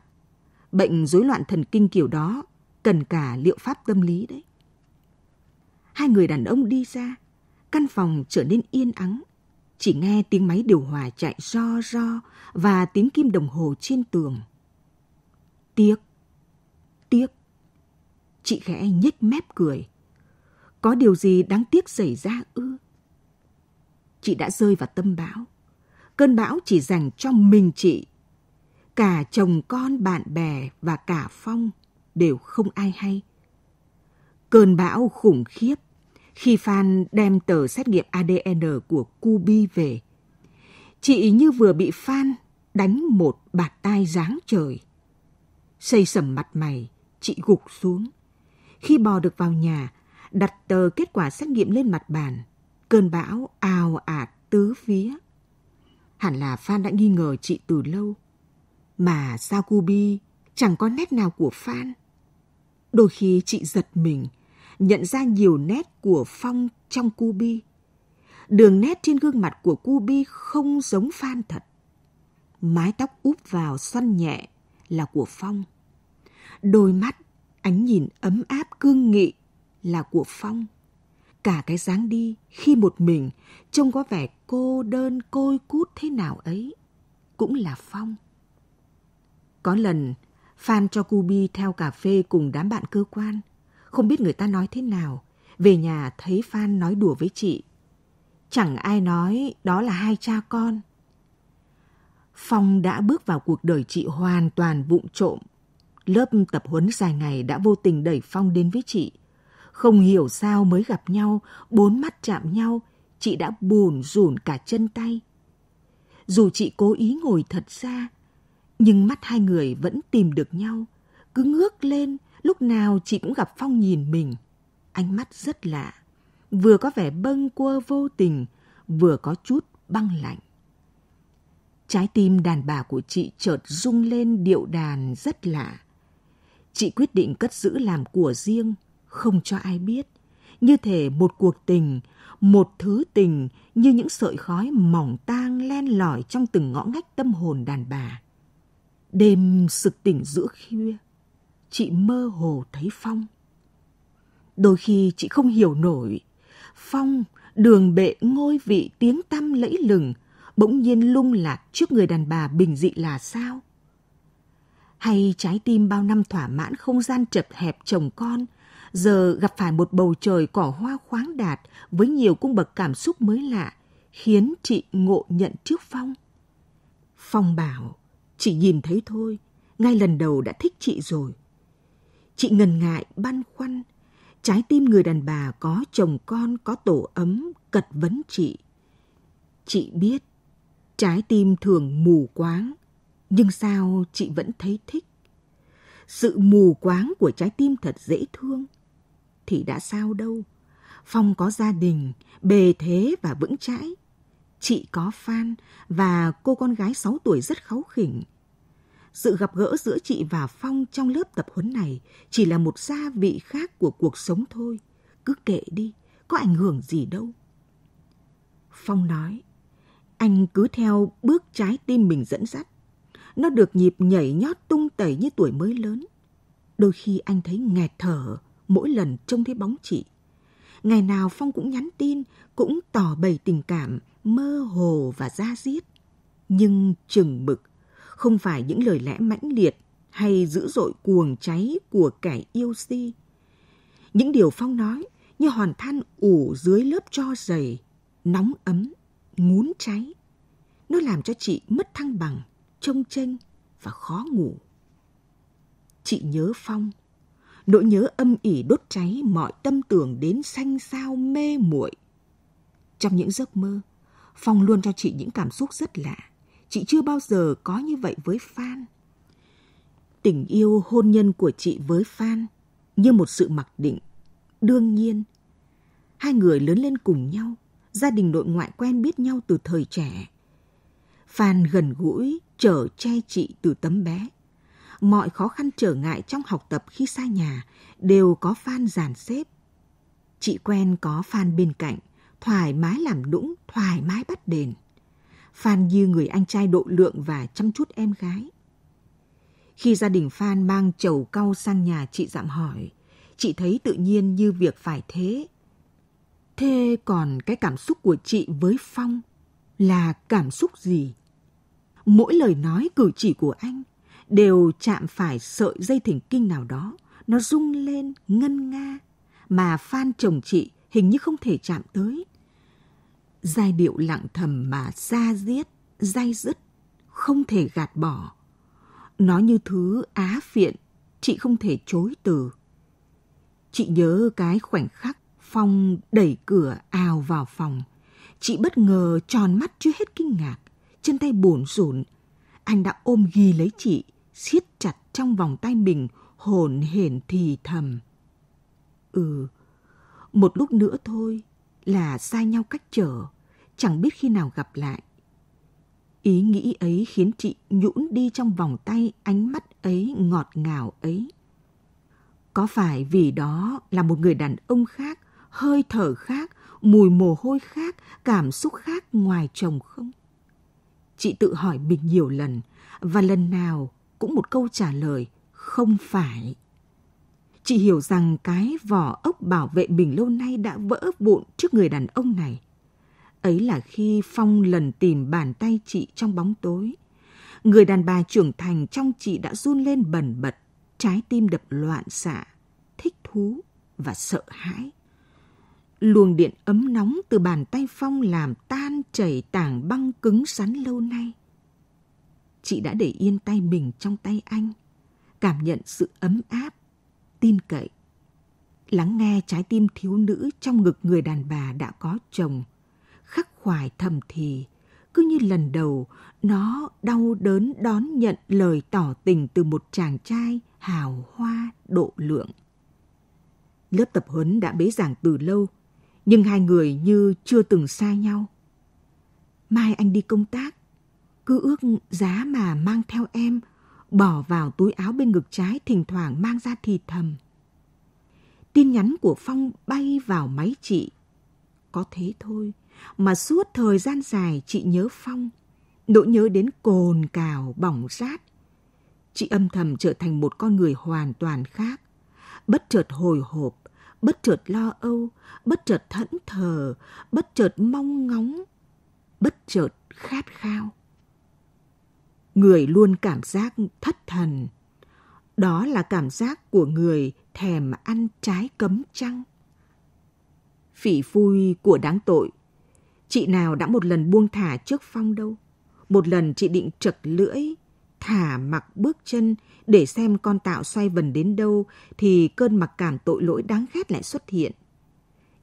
Bệnh rối loạn thần kinh kiểu đó cần cả liệu pháp tâm lý đấy. Hai người đàn ông đi ra, căn phòng trở nên yên ắng. Chỉ nghe tiếng máy điều hòa chạy ro ro và tiếng kim đồng hồ trên tường. Tiếc, tiếc chị khẽ nhếch mép cười. Có điều gì đáng tiếc xảy ra ư? Chị đã rơi vào tâm bão. Cơn bão chỉ dành cho mình chị. Cả chồng con, bạn bè và cả Phong đều không ai hay. Cơn bão khủng khiếp khi Phan đem tờ xét nghiệm ADN của Cubi về. Chị như vừa bị Phan đánh một bạt tai giáng trời. Xây sầm mặt mày, chị gục xuống. Khi bò được vào nhà, đặt tờ kết quả xét nghiệm lên mặt bàn, cơn bão ào ạt tứ phía. Hẳn là Phan đã nghi ngờ chị từ lâu. Mà sao Kubi chẳng có nét nào của Phan. Đôi khi chị giật mình, nhận ra nhiều nét của Phong trong Kubi. Đường nét trên gương mặt của Kubi không giống Phan thật. Mái tóc úp vào xoăn nhẹ là của Phong. Đôi mắt ánh nhìn ấm áp cương nghị là của Phong. Cả cái dáng đi khi một mình trông có vẻ cô đơn côi cút thế nào ấy cũng là Phong. Có lần Phan cho Cubi theo cà phê cùng đám bạn cơ quan. Không biết người ta nói thế nào. Về nhà thấy Phan nói đùa với chị. Chẳng ai nói đó là hai cha con. Phong đã bước vào cuộc đời chị hoàn toàn vụng trộm lớp tập huấn dài ngày đã vô tình đẩy Phong đến với chị. Không hiểu sao mới gặp nhau, bốn mắt chạm nhau, chị đã buồn rủn cả chân tay. Dù chị cố ý ngồi thật xa, nhưng mắt hai người vẫn tìm được nhau. Cứ ngước lên, lúc nào chị cũng gặp Phong nhìn mình. Ánh mắt rất lạ, vừa có vẻ bâng quơ vô tình, vừa có chút băng lạnh. Trái tim đàn bà của chị chợt rung lên điệu đàn rất lạ chị quyết định cất giữ làm của riêng, không cho ai biết. Như thể một cuộc tình, một thứ tình như những sợi khói mỏng tang len lỏi trong từng ngõ ngách tâm hồn đàn bà. Đêm sực tỉnh giữa khuya, chị mơ hồ thấy Phong. Đôi khi chị không hiểu nổi, Phong, đường bệ ngôi vị tiếng tăm lẫy lừng, bỗng nhiên lung lạc trước người đàn bà bình dị là sao? hay trái tim bao năm thỏa mãn không gian chật hẹp chồng con, giờ gặp phải một bầu trời cỏ hoa khoáng đạt với nhiều cung bậc cảm xúc mới lạ, khiến chị ngộ nhận trước Phong. Phong bảo, chị nhìn thấy thôi, ngay lần đầu đã thích chị rồi. Chị ngần ngại, băn khoăn, trái tim người đàn bà có chồng con, có tổ ấm, cật vấn chị. Chị biết, trái tim thường mù quáng, nhưng sao chị vẫn thấy thích. Sự mù quáng của trái tim thật dễ thương. Thì đã sao đâu, Phong có gia đình, bề thế và vững chãi. Chị có Phan và cô con gái 6 tuổi rất kháu khỉnh. Sự gặp gỡ giữa chị và Phong trong lớp tập huấn này chỉ là một gia vị khác của cuộc sống thôi. Cứ kệ đi, có ảnh hưởng gì đâu. Phong nói, anh cứ theo bước trái tim mình dẫn dắt. Nó được nhịp nhảy nhót tung tẩy như tuổi mới lớn. Đôi khi anh thấy nghẹt thở mỗi lần trông thấy bóng chị. Ngày nào Phong cũng nhắn tin, cũng tỏ bày tình cảm mơ hồ và ra diết. Nhưng chừng mực, không phải những lời lẽ mãnh liệt hay dữ dội cuồng cháy của kẻ yêu si. Những điều Phong nói như hoàn than ủ dưới lớp cho dày, nóng ấm, ngún cháy. Nó làm cho chị mất thăng bằng trông tranh và khó ngủ. Chị nhớ Phong, nỗi nhớ âm ỉ đốt cháy mọi tâm tưởng đến xanh sao mê muội. Trong những giấc mơ, Phong luôn cho chị những cảm xúc rất lạ. Chị chưa bao giờ có như vậy với Phan. Tình yêu hôn nhân của chị với Phan như một sự mặc định. Đương nhiên, hai người lớn lên cùng nhau, gia đình nội ngoại quen biết nhau từ thời trẻ. Phan gần gũi chở che chị từ tấm bé. Mọi khó khăn trở ngại trong học tập khi xa nhà đều có Phan giàn xếp. Chị quen có Phan bên cạnh, thoải mái làm đũng, thoải mái bắt đền. Phan như người anh trai độ lượng và chăm chút em gái. Khi gia đình Phan mang chầu cau sang nhà chị dạm hỏi, chị thấy tự nhiên như việc phải thế. Thế còn cái cảm xúc của chị với Phong là cảm xúc gì? mỗi lời nói cử chỉ của anh đều chạm phải sợi dây thỉnh kinh nào đó, nó rung lên ngân nga mà Phan chồng chị hình như không thể chạm tới. Giai điệu lặng thầm mà xa diết, dai dứt, không thể gạt bỏ. Nó như thứ á phiện, chị không thể chối từ. Chị nhớ cái khoảnh khắc Phong đẩy cửa ào vào phòng. Chị bất ngờ tròn mắt chưa hết kinh ngạc chân tay bủn rủn. Anh đã ôm ghi lấy chị, siết chặt trong vòng tay mình, hồn hển thì thầm. Ừ, một lúc nữa thôi là xa nhau cách trở, chẳng biết khi nào gặp lại. Ý nghĩ ấy khiến chị nhũn đi trong vòng tay ánh mắt ấy ngọt ngào ấy. Có phải vì đó là một người đàn ông khác, hơi thở khác, mùi mồ hôi khác, cảm xúc khác ngoài chồng không? Chị tự hỏi mình nhiều lần và lần nào cũng một câu trả lời không phải. Chị hiểu rằng cái vỏ ốc bảo vệ mình lâu nay đã vỡ vụn trước người đàn ông này. Ấy là khi Phong lần tìm bàn tay chị trong bóng tối. Người đàn bà trưởng thành trong chị đã run lên bần bật, trái tim đập loạn xạ, thích thú và sợ hãi luồng điện ấm nóng từ bàn tay Phong làm tan chảy tảng băng cứng sắn lâu nay. Chị đã để yên tay mình trong tay anh, cảm nhận sự ấm áp, tin cậy. Lắng nghe trái tim thiếu nữ trong ngực người đàn bà đã có chồng, khắc khoải thầm thì, cứ như lần đầu nó đau đớn đón nhận lời tỏ tình từ một chàng trai hào hoa độ lượng lớp tập huấn đã bế giảng từ lâu nhưng hai người như chưa từng xa nhau. Mai anh đi công tác, cứ ước giá mà mang theo em, bỏ vào túi áo bên ngực trái thỉnh thoảng mang ra thì thầm. Tin nhắn của Phong bay vào máy chị. Có thế thôi, mà suốt thời gian dài chị nhớ Phong, nỗi nhớ đến cồn cào bỏng rát. Chị âm thầm trở thành một con người hoàn toàn khác, bất chợt hồi hộp, bất chợt lo âu, bất chợt thẫn thờ, bất chợt mong ngóng, bất chợt khát khao. Người luôn cảm giác thất thần. Đó là cảm giác của người thèm ăn trái cấm trăng. Phỉ phui của đáng tội. Chị nào đã một lần buông thả trước phong đâu. Một lần chị định trật lưỡi thả mặc bước chân để xem con tạo xoay vần đến đâu thì cơn mặc cảm tội lỗi đáng ghét lại xuất hiện.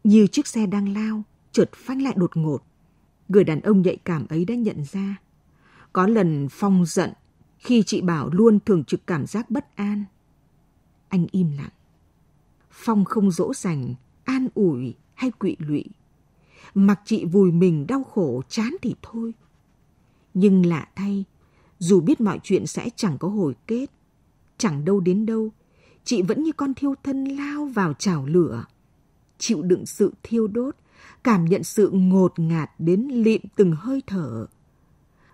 Như chiếc xe đang lao, chợt phanh lại đột ngột. Người đàn ông nhạy cảm ấy đã nhận ra. Có lần Phong giận khi chị bảo luôn thường trực cảm giác bất an. Anh im lặng. Phong không dỗ dành, an ủi hay quỵ lụy. Mặc chị vùi mình đau khổ chán thì thôi. Nhưng lạ thay, dù biết mọi chuyện sẽ chẳng có hồi kết, chẳng đâu đến đâu, chị vẫn như con thiêu thân lao vào chảo lửa. Chịu đựng sự thiêu đốt, cảm nhận sự ngột ngạt đến lịm từng hơi thở.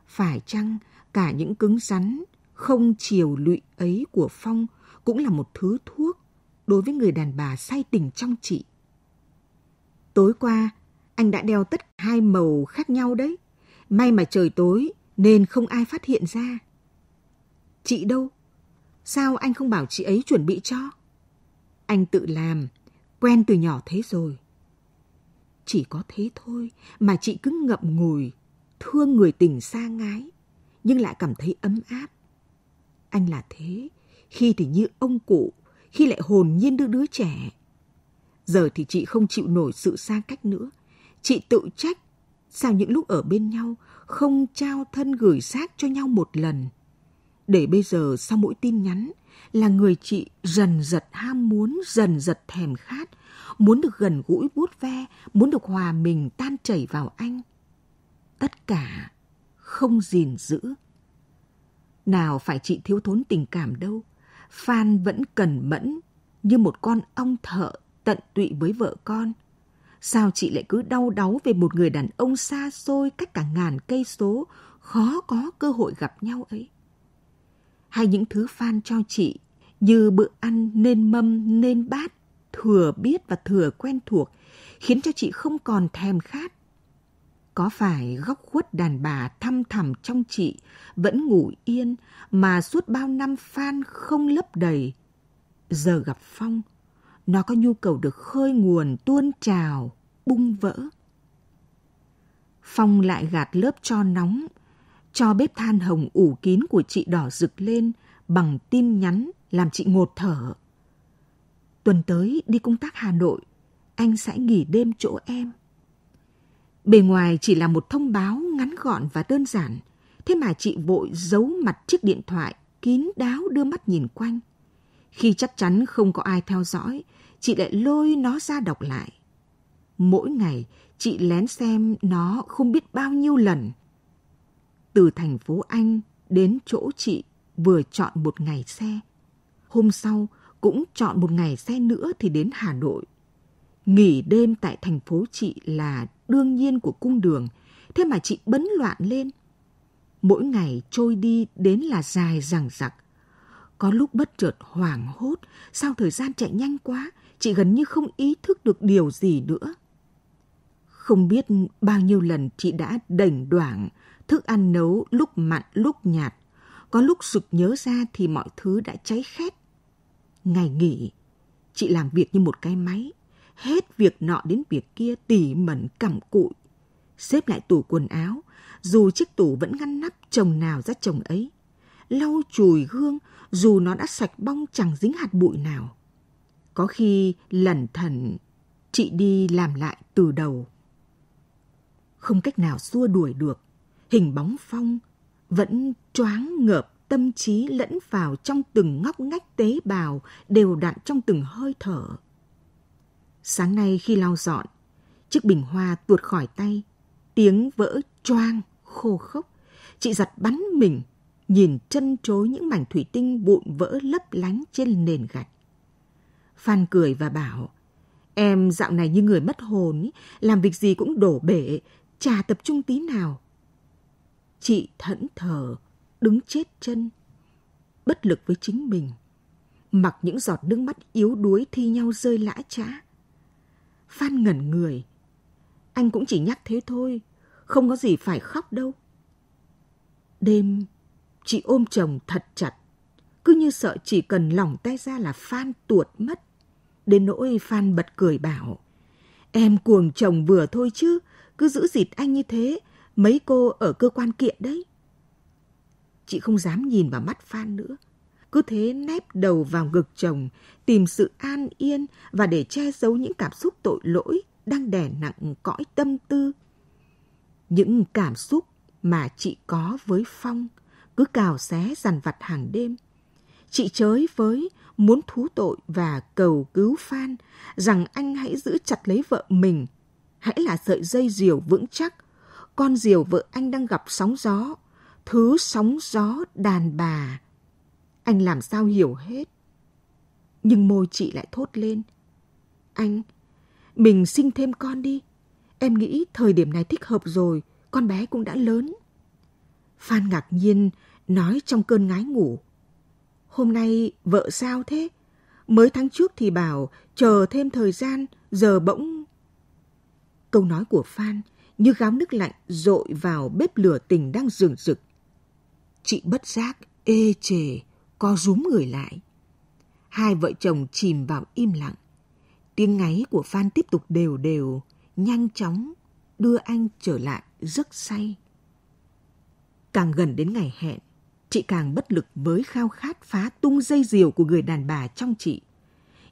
Phải chăng cả những cứng rắn, không chiều lụy ấy của Phong cũng là một thứ thuốc đối với người đàn bà say tình trong chị. Tối qua, anh đã đeo tất hai màu khác nhau đấy. May mà trời tối, nên không ai phát hiện ra. Chị đâu? Sao anh không bảo chị ấy chuẩn bị cho? Anh tự làm, quen từ nhỏ thế rồi. Chỉ có thế thôi mà chị cứ ngậm ngùi, thương người tình xa ngái, nhưng lại cảm thấy ấm áp. Anh là thế, khi thì như ông cụ, khi lại hồn nhiên đứa đứa trẻ. Giờ thì chị không chịu nổi sự xa cách nữa. Chị tự trách sao những lúc ở bên nhau không trao thân gửi xác cho nhau một lần. Để bây giờ sau mỗi tin nhắn là người chị dần giật ham muốn, dần giật thèm khát, muốn được gần gũi bút ve, muốn được hòa mình tan chảy vào anh. Tất cả không gìn giữ. Nào phải chị thiếu thốn tình cảm đâu, Phan vẫn cần mẫn như một con ong thợ tận tụy với vợ con – sao chị lại cứ đau đáu về một người đàn ông xa xôi cách cả ngàn cây số, khó có cơ hội gặp nhau ấy. Hay những thứ Phan cho chị như bữa ăn nên mâm nên bát, thừa biết và thừa quen thuộc, khiến cho chị không còn thèm khát. Có phải góc khuất đàn bà thăm thẳm trong chị vẫn ngủ yên mà suốt bao năm Phan không lấp đầy? Giờ gặp Phong, nó có nhu cầu được khơi nguồn, tuôn trào, bung vỡ. Phong lại gạt lớp cho nóng, cho bếp than hồng ủ kín của chị đỏ rực lên bằng tin nhắn làm chị ngột thở. Tuần tới đi công tác Hà Nội, anh sẽ nghỉ đêm chỗ em. Bề ngoài chỉ là một thông báo ngắn gọn và đơn giản, thế mà chị vội giấu mặt chiếc điện thoại, kín đáo đưa mắt nhìn quanh. Khi chắc chắn không có ai theo dõi, chị lại lôi nó ra đọc lại. Mỗi ngày, chị lén xem nó không biết bao nhiêu lần. Từ thành phố Anh đến chỗ chị vừa chọn một ngày xe. Hôm sau cũng chọn một ngày xe nữa thì đến Hà Nội. Nghỉ đêm tại thành phố chị là đương nhiên của cung đường, thế mà chị bấn loạn lên. Mỗi ngày trôi đi đến là dài rằng rặc. Có lúc bất chợt hoảng hốt, sao thời gian chạy nhanh quá, chị gần như không ý thức được điều gì nữa. Không biết bao nhiêu lần chị đã đảnh đoảng, thức ăn nấu lúc mặn lúc nhạt. Có lúc sực nhớ ra thì mọi thứ đã cháy khét. Ngày nghỉ, chị làm việc như một cái máy, hết việc nọ đến việc kia tỉ mẩn cẩm cụi. Xếp lại tủ quần áo, dù chiếc tủ vẫn ngăn nắp chồng nào ra chồng ấy. Lau chùi gương, dù nó đã sạch bong chẳng dính hạt bụi nào. Có khi lẩn thẩn, chị đi làm lại từ đầu. Không cách nào xua đuổi được, hình bóng phong vẫn choáng ngợp tâm trí lẫn vào trong từng ngóc ngách tế bào đều đặn trong từng hơi thở. Sáng nay khi lau dọn, chiếc bình hoa tuột khỏi tay, tiếng vỡ choang, khô khốc. Chị giặt bắn mình, nhìn chân chối những mảnh thủy tinh vụn vỡ lấp lánh trên nền gạch. Phan cười và bảo, em dạo này như người mất hồn, ý, làm việc gì cũng đổ bể, chả tập trung tí nào. Chị thẫn thờ, đứng chết chân, bất lực với chính mình, mặc những giọt nước mắt yếu đuối thi nhau rơi lã trã. Phan ngẩn người, anh cũng chỉ nhắc thế thôi, không có gì phải khóc đâu. Đêm, chị ôm chồng thật chặt, cứ như sợ chỉ cần lỏng tay ra là Phan tuột mất đến nỗi Phan bật cười bảo. Em cuồng chồng vừa thôi chứ, cứ giữ dịt anh như thế, mấy cô ở cơ quan kiện đấy. Chị không dám nhìn vào mắt Phan nữa. Cứ thế nép đầu vào ngực chồng, tìm sự an yên và để che giấu những cảm xúc tội lỗi đang đè nặng cõi tâm tư. Những cảm xúc mà chị có với Phong cứ cào xé dằn vặt hàng đêm – chị chới với muốn thú tội và cầu cứu Phan rằng anh hãy giữ chặt lấy vợ mình, hãy là sợi dây diều vững chắc. Con diều vợ anh đang gặp sóng gió, thứ sóng gió đàn bà. Anh làm sao hiểu hết. Nhưng môi chị lại thốt lên. Anh, mình sinh thêm con đi. Em nghĩ thời điểm này thích hợp rồi, con bé cũng đã lớn. Phan ngạc nhiên nói trong cơn ngái ngủ hôm nay vợ sao thế? Mới tháng trước thì bảo chờ thêm thời gian, giờ bỗng... Câu nói của Phan như gáo nước lạnh dội vào bếp lửa tình đang rừng rực. Chị bất giác, ê chề, co rúm người lại. Hai vợ chồng chìm vào im lặng. Tiếng ngáy của Phan tiếp tục đều đều, nhanh chóng đưa anh trở lại giấc say. Càng gần đến ngày hẹn, chị càng bất lực với khao khát phá tung dây diều của người đàn bà trong chị.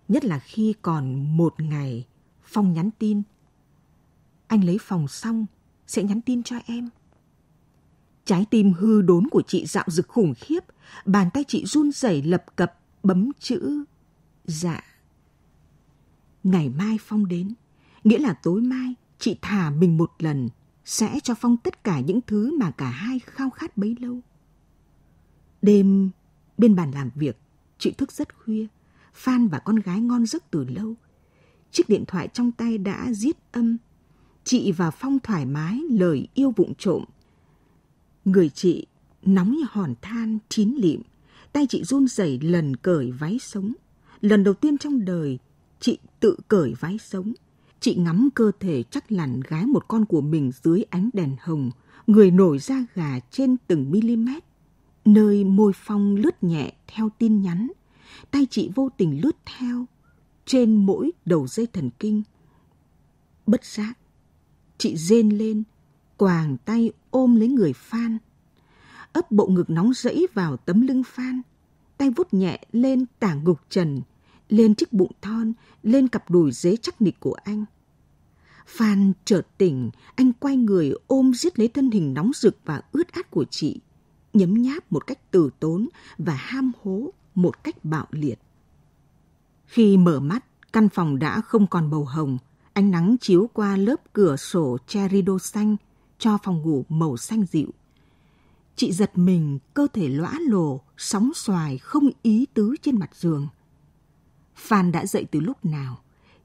Nhất là khi còn một ngày, Phong nhắn tin. Anh lấy phòng xong, sẽ nhắn tin cho em. Trái tim hư đốn của chị dạo rực khủng khiếp, bàn tay chị run rẩy lập cập bấm chữ dạ. Ngày mai Phong đến, nghĩa là tối mai chị thả mình một lần, sẽ cho Phong tất cả những thứ mà cả hai khao khát bấy lâu. Đêm, bên bàn làm việc, chị thức rất khuya. Phan và con gái ngon giấc từ lâu. Chiếc điện thoại trong tay đã giết âm. Chị và Phong thoải mái lời yêu vụng trộm. Người chị nóng như hòn than chín lịm. Tay chị run rẩy lần cởi váy sống. Lần đầu tiên trong đời, chị tự cởi váy sống. Chị ngắm cơ thể chắc lằn gái một con của mình dưới ánh đèn hồng, người nổi da gà trên từng mm nơi môi phong lướt nhẹ theo tin nhắn, tay chị vô tình lướt theo trên mỗi đầu dây thần kinh. Bất giác, chị rên lên, quàng tay ôm lấy người Phan. Ấp bộ ngực nóng rẫy vào tấm lưng Phan, tay vút nhẹ lên tảng ngục trần, lên chiếc bụng thon, lên cặp đùi dế chắc nịch của anh. Phan chợt tỉnh, anh quay người ôm giết lấy thân hình nóng rực và ướt át của chị, nhấm nháp một cách từ tốn và ham hố một cách bạo liệt. Khi mở mắt, căn phòng đã không còn màu hồng, ánh nắng chiếu qua lớp cửa sổ cherry đô xanh cho phòng ngủ màu xanh dịu. Chị giật mình, cơ thể lõa lồ, sóng xoài không ý tứ trên mặt giường. Phan đã dậy từ lúc nào?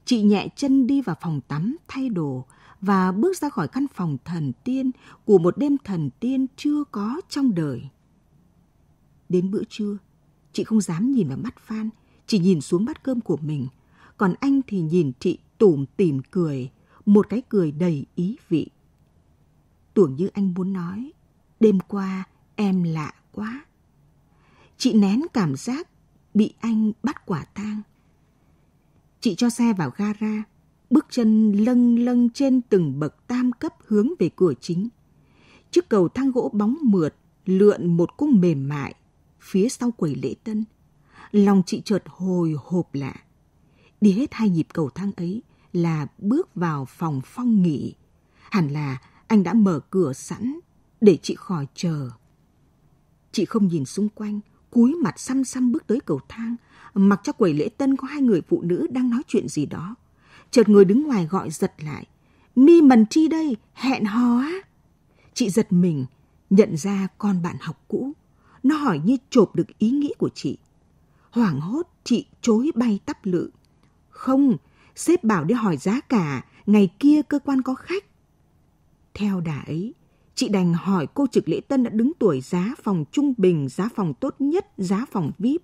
Chị nhẹ chân đi vào phòng tắm thay đồ và bước ra khỏi căn phòng thần tiên của một đêm thần tiên chưa có trong đời. Đến bữa trưa, chị không dám nhìn vào mắt Phan, chỉ nhìn xuống bát cơm của mình, còn anh thì nhìn chị tủm tỉm cười, một cái cười đầy ý vị. Tưởng như anh muốn nói, đêm qua em lạ quá. Chị nén cảm giác bị anh bắt quả tang. Chị cho xe vào gara, bước chân lâng lâng trên từng bậc tam cấp hướng về cửa chính. Chiếc cầu thang gỗ bóng mượt, lượn một cung mềm mại, phía sau quầy lễ tân. Lòng chị chợt hồi hộp lạ. Đi hết hai nhịp cầu thang ấy là bước vào phòng phong nghỉ. Hẳn là anh đã mở cửa sẵn để chị khỏi chờ. Chị không nhìn xung quanh, cúi mặt xăm xăm bước tới cầu thang, mặc cho quầy lễ tân có hai người phụ nữ đang nói chuyện gì đó chợt người đứng ngoài gọi giật lại. Mi mần chi đây, hẹn hò á. Chị giật mình, nhận ra con bạn học cũ. Nó hỏi như chộp được ý nghĩ của chị. Hoảng hốt, chị chối bay tắp lự. Không, sếp bảo đi hỏi giá cả, ngày kia cơ quan có khách. Theo đà ấy, chị đành hỏi cô trực lễ tân đã đứng tuổi giá phòng trung bình, giá phòng tốt nhất, giá phòng VIP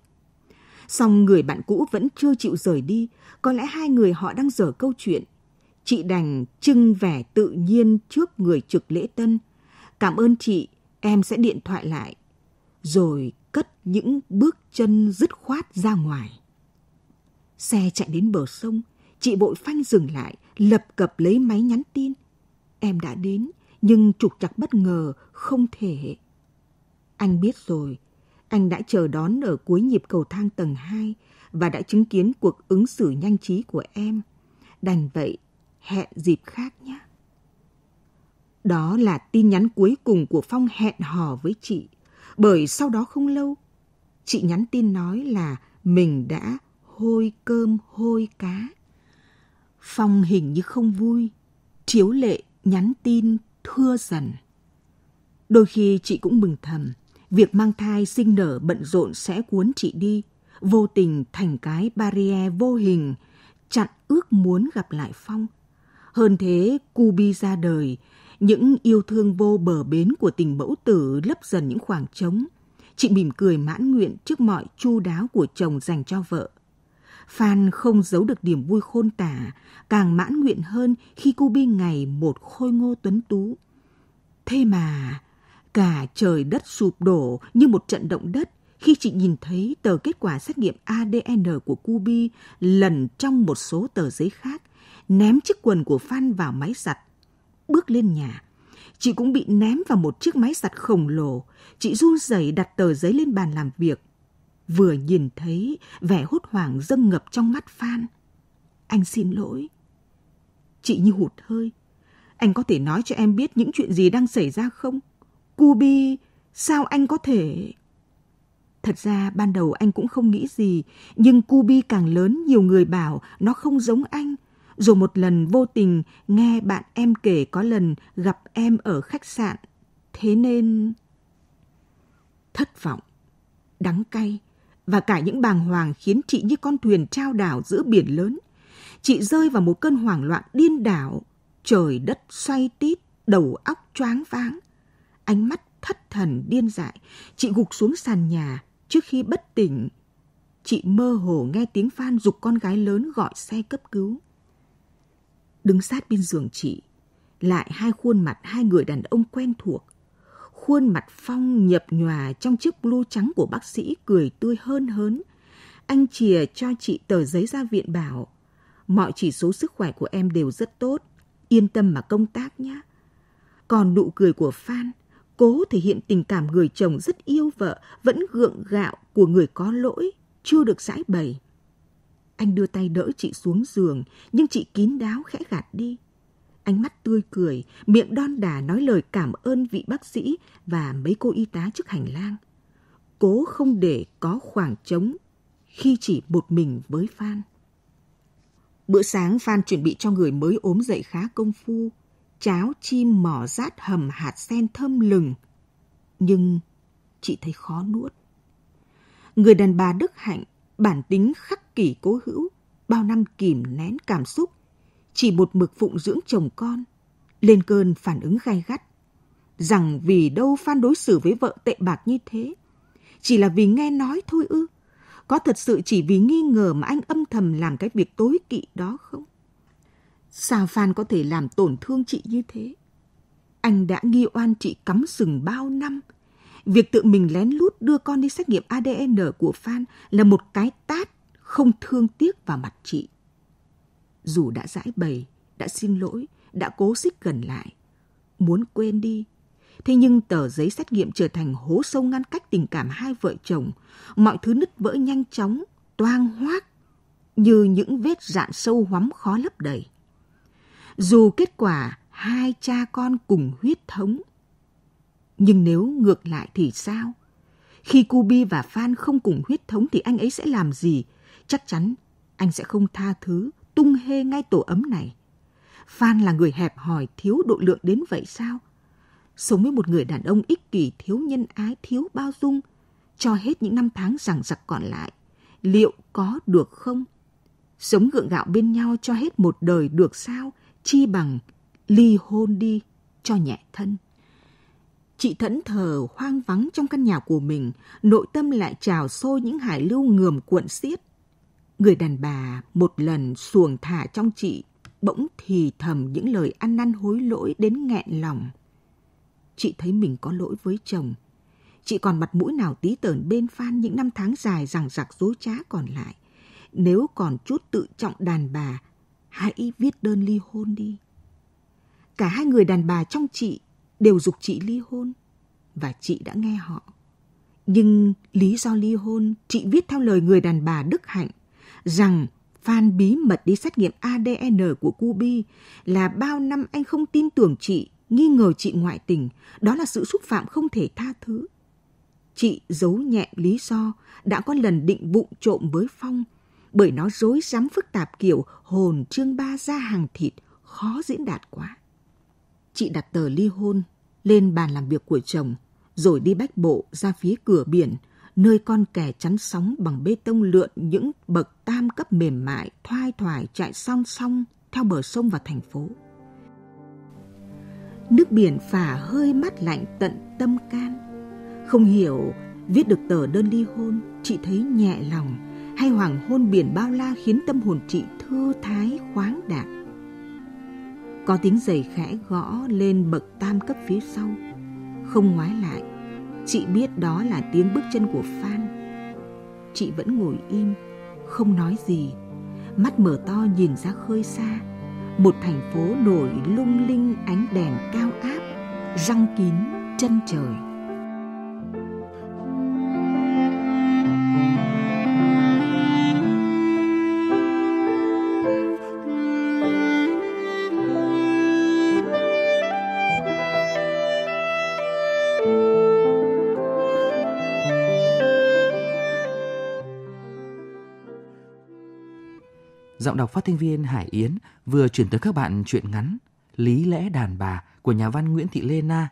song người bạn cũ vẫn chưa chịu rời đi, có lẽ hai người họ đang dở câu chuyện. Chị đành trưng vẻ tự nhiên trước người trực lễ tân. Cảm ơn chị, em sẽ điện thoại lại. Rồi cất những bước chân dứt khoát ra ngoài. Xe chạy đến bờ sông, chị vội phanh dừng lại, lập cập lấy máy nhắn tin. Em đã đến, nhưng trục trặc bất ngờ, không thể. Anh biết rồi, anh đã chờ đón ở cuối nhịp cầu thang tầng 2 và đã chứng kiến cuộc ứng xử nhanh trí của em. Đành vậy, hẹn dịp khác nhé. Đó là tin nhắn cuối cùng của Phong hẹn hò với chị. Bởi sau đó không lâu, chị nhắn tin nói là mình đã hôi cơm hôi cá. Phong hình như không vui. Chiếu lệ nhắn tin thưa dần. Đôi khi chị cũng mừng thầm việc mang thai sinh nở bận rộn sẽ cuốn chị đi, vô tình thành cái barrier vô hình, chặn ước muốn gặp lại Phong. Hơn thế, Cubi ra đời, những yêu thương vô bờ bến của tình mẫu tử lấp dần những khoảng trống. Chị mỉm cười mãn nguyện trước mọi chu đáo của chồng dành cho vợ. Phan không giấu được niềm vui khôn tả, càng mãn nguyện hơn khi Cubi ngày một khôi ngô tuấn tú. Thế mà, Cả trời đất sụp đổ như một trận động đất khi chị nhìn thấy tờ kết quả xét nghiệm ADN của Cubi lần trong một số tờ giấy khác, ném chiếc quần của Phan vào máy giặt. Bước lên nhà, chị cũng bị ném vào một chiếc máy giặt khổng lồ. Chị run rẩy đặt tờ giấy lên bàn làm việc. Vừa nhìn thấy vẻ hốt hoảng dâng ngập trong mắt Phan. Anh xin lỗi. Chị như hụt hơi. Anh có thể nói cho em biết những chuyện gì đang xảy ra không? Cubi, sao anh có thể... Thật ra ban đầu anh cũng không nghĩ gì, nhưng Cubi càng lớn nhiều người bảo nó không giống anh. Rồi một lần vô tình nghe bạn em kể có lần gặp em ở khách sạn. Thế nên... Thất vọng, đắng cay và cả những bàng hoàng khiến chị như con thuyền trao đảo giữa biển lớn. Chị rơi vào một cơn hoảng loạn điên đảo, trời đất xoay tít, đầu óc choáng váng. Ánh mắt thất thần điên dại, chị gục xuống sàn nhà trước khi bất tỉnh. Chị mơ hồ nghe tiếng Phan dục con gái lớn gọi xe cấp cứu. Đứng sát bên giường chị, lại hai khuôn mặt hai người đàn ông quen thuộc. Khuôn mặt Phong nhập nhòa trong chiếc blue trắng của bác sĩ cười tươi hơn hớn. Anh chìa cho chị tờ giấy ra viện bảo, mọi chỉ số sức khỏe của em đều rất tốt, yên tâm mà công tác nhé. Còn nụ cười của Phan cố thể hiện tình cảm người chồng rất yêu vợ, vẫn gượng gạo của người có lỗi, chưa được giải bày. Anh đưa tay đỡ chị xuống giường, nhưng chị kín đáo khẽ gạt đi. Ánh mắt tươi cười, miệng đon đả nói lời cảm ơn vị bác sĩ và mấy cô y tá trước hành lang. Cố không để có khoảng trống khi chỉ một mình với Phan. Bữa sáng Phan chuẩn bị cho người mới ốm dậy khá công phu, cháo chim mỏ rát hầm hạt sen thơm lừng. Nhưng chị thấy khó nuốt. Người đàn bà Đức Hạnh, bản tính khắc kỷ cố hữu, bao năm kìm nén cảm xúc, chỉ một mực phụng dưỡng chồng con, lên cơn phản ứng gai gắt, rằng vì đâu Phan đối xử với vợ tệ bạc như thế, chỉ là vì nghe nói thôi ư, có thật sự chỉ vì nghi ngờ mà anh âm thầm làm cái việc tối kỵ đó không? Sao Phan có thể làm tổn thương chị như thế? Anh đã nghi oan chị cắm sừng bao năm. Việc tự mình lén lút đưa con đi xét nghiệm ADN của Phan là một cái tát không thương tiếc vào mặt chị. Dù đã giải bày, đã xin lỗi, đã cố xích gần lại, muốn quên đi. Thế nhưng tờ giấy xét nghiệm trở thành hố sâu ngăn cách tình cảm hai vợ chồng, mọi thứ nứt vỡ nhanh chóng, toang hoác, như những vết rạn sâu hoắm khó lấp đầy dù kết quả hai cha con cùng huyết thống. Nhưng nếu ngược lại thì sao? Khi Kubi và Phan không cùng huyết thống thì anh ấy sẽ làm gì? Chắc chắn anh sẽ không tha thứ, tung hê ngay tổ ấm này. Phan là người hẹp hòi thiếu độ lượng đến vậy sao? Sống với một người đàn ông ích kỷ thiếu nhân ái, thiếu bao dung, cho hết những năm tháng rằng giặc còn lại, liệu có được không? Sống gượng gạo bên nhau cho hết một đời được sao? chi bằng ly hôn đi cho nhẹ thân. Chị thẫn thờ hoang vắng trong căn nhà của mình, nội tâm lại trào sôi những hải lưu ngườm cuộn xiết. Người đàn bà một lần xuồng thả trong chị, bỗng thì thầm những lời ăn năn hối lỗi đến nghẹn lòng. Chị thấy mình có lỗi với chồng. Chị còn mặt mũi nào tí tởn bên Phan những năm tháng dài rằng giặc dối trá còn lại. Nếu còn chút tự trọng đàn bà, hãy viết đơn ly hôn đi. Cả hai người đàn bà trong chị đều dục chị ly hôn và chị đã nghe họ. Nhưng lý do ly hôn chị viết theo lời người đàn bà Đức Hạnh rằng Phan bí mật đi xét nghiệm ADN của Cubi là bao năm anh không tin tưởng chị, nghi ngờ chị ngoại tình, đó là sự xúc phạm không thể tha thứ. Chị giấu nhẹ lý do đã có lần định bụng trộm với Phong bởi nó rối rắm phức tạp kiểu hồn trương ba ra hàng thịt, khó diễn đạt quá. Chị đặt tờ ly hôn lên bàn làm việc của chồng, rồi đi bách bộ ra phía cửa biển, nơi con kè chắn sóng bằng bê tông lượn những bậc tam cấp mềm mại, thoai thoải chạy song song theo bờ sông và thành phố. Nước biển phả hơi mát lạnh tận tâm can. Không hiểu, viết được tờ đơn ly hôn, chị thấy nhẹ lòng, hay hoàng hôn biển bao la khiến tâm hồn chị thư thái khoáng đạt. Có tiếng giày khẽ gõ lên bậc tam cấp phía sau. Không ngoái lại, chị biết đó là tiếng bước chân của Phan. Chị vẫn ngồi im, không nói gì, mắt mở to nhìn ra khơi xa. Một thành phố nổi lung linh ánh đèn cao áp, răng kín chân trời. giọng đọc phát thanh viên Hải Yến vừa chuyển tới các bạn truyện ngắn Lý lẽ đàn bà của nhà văn Nguyễn Thị Lê Na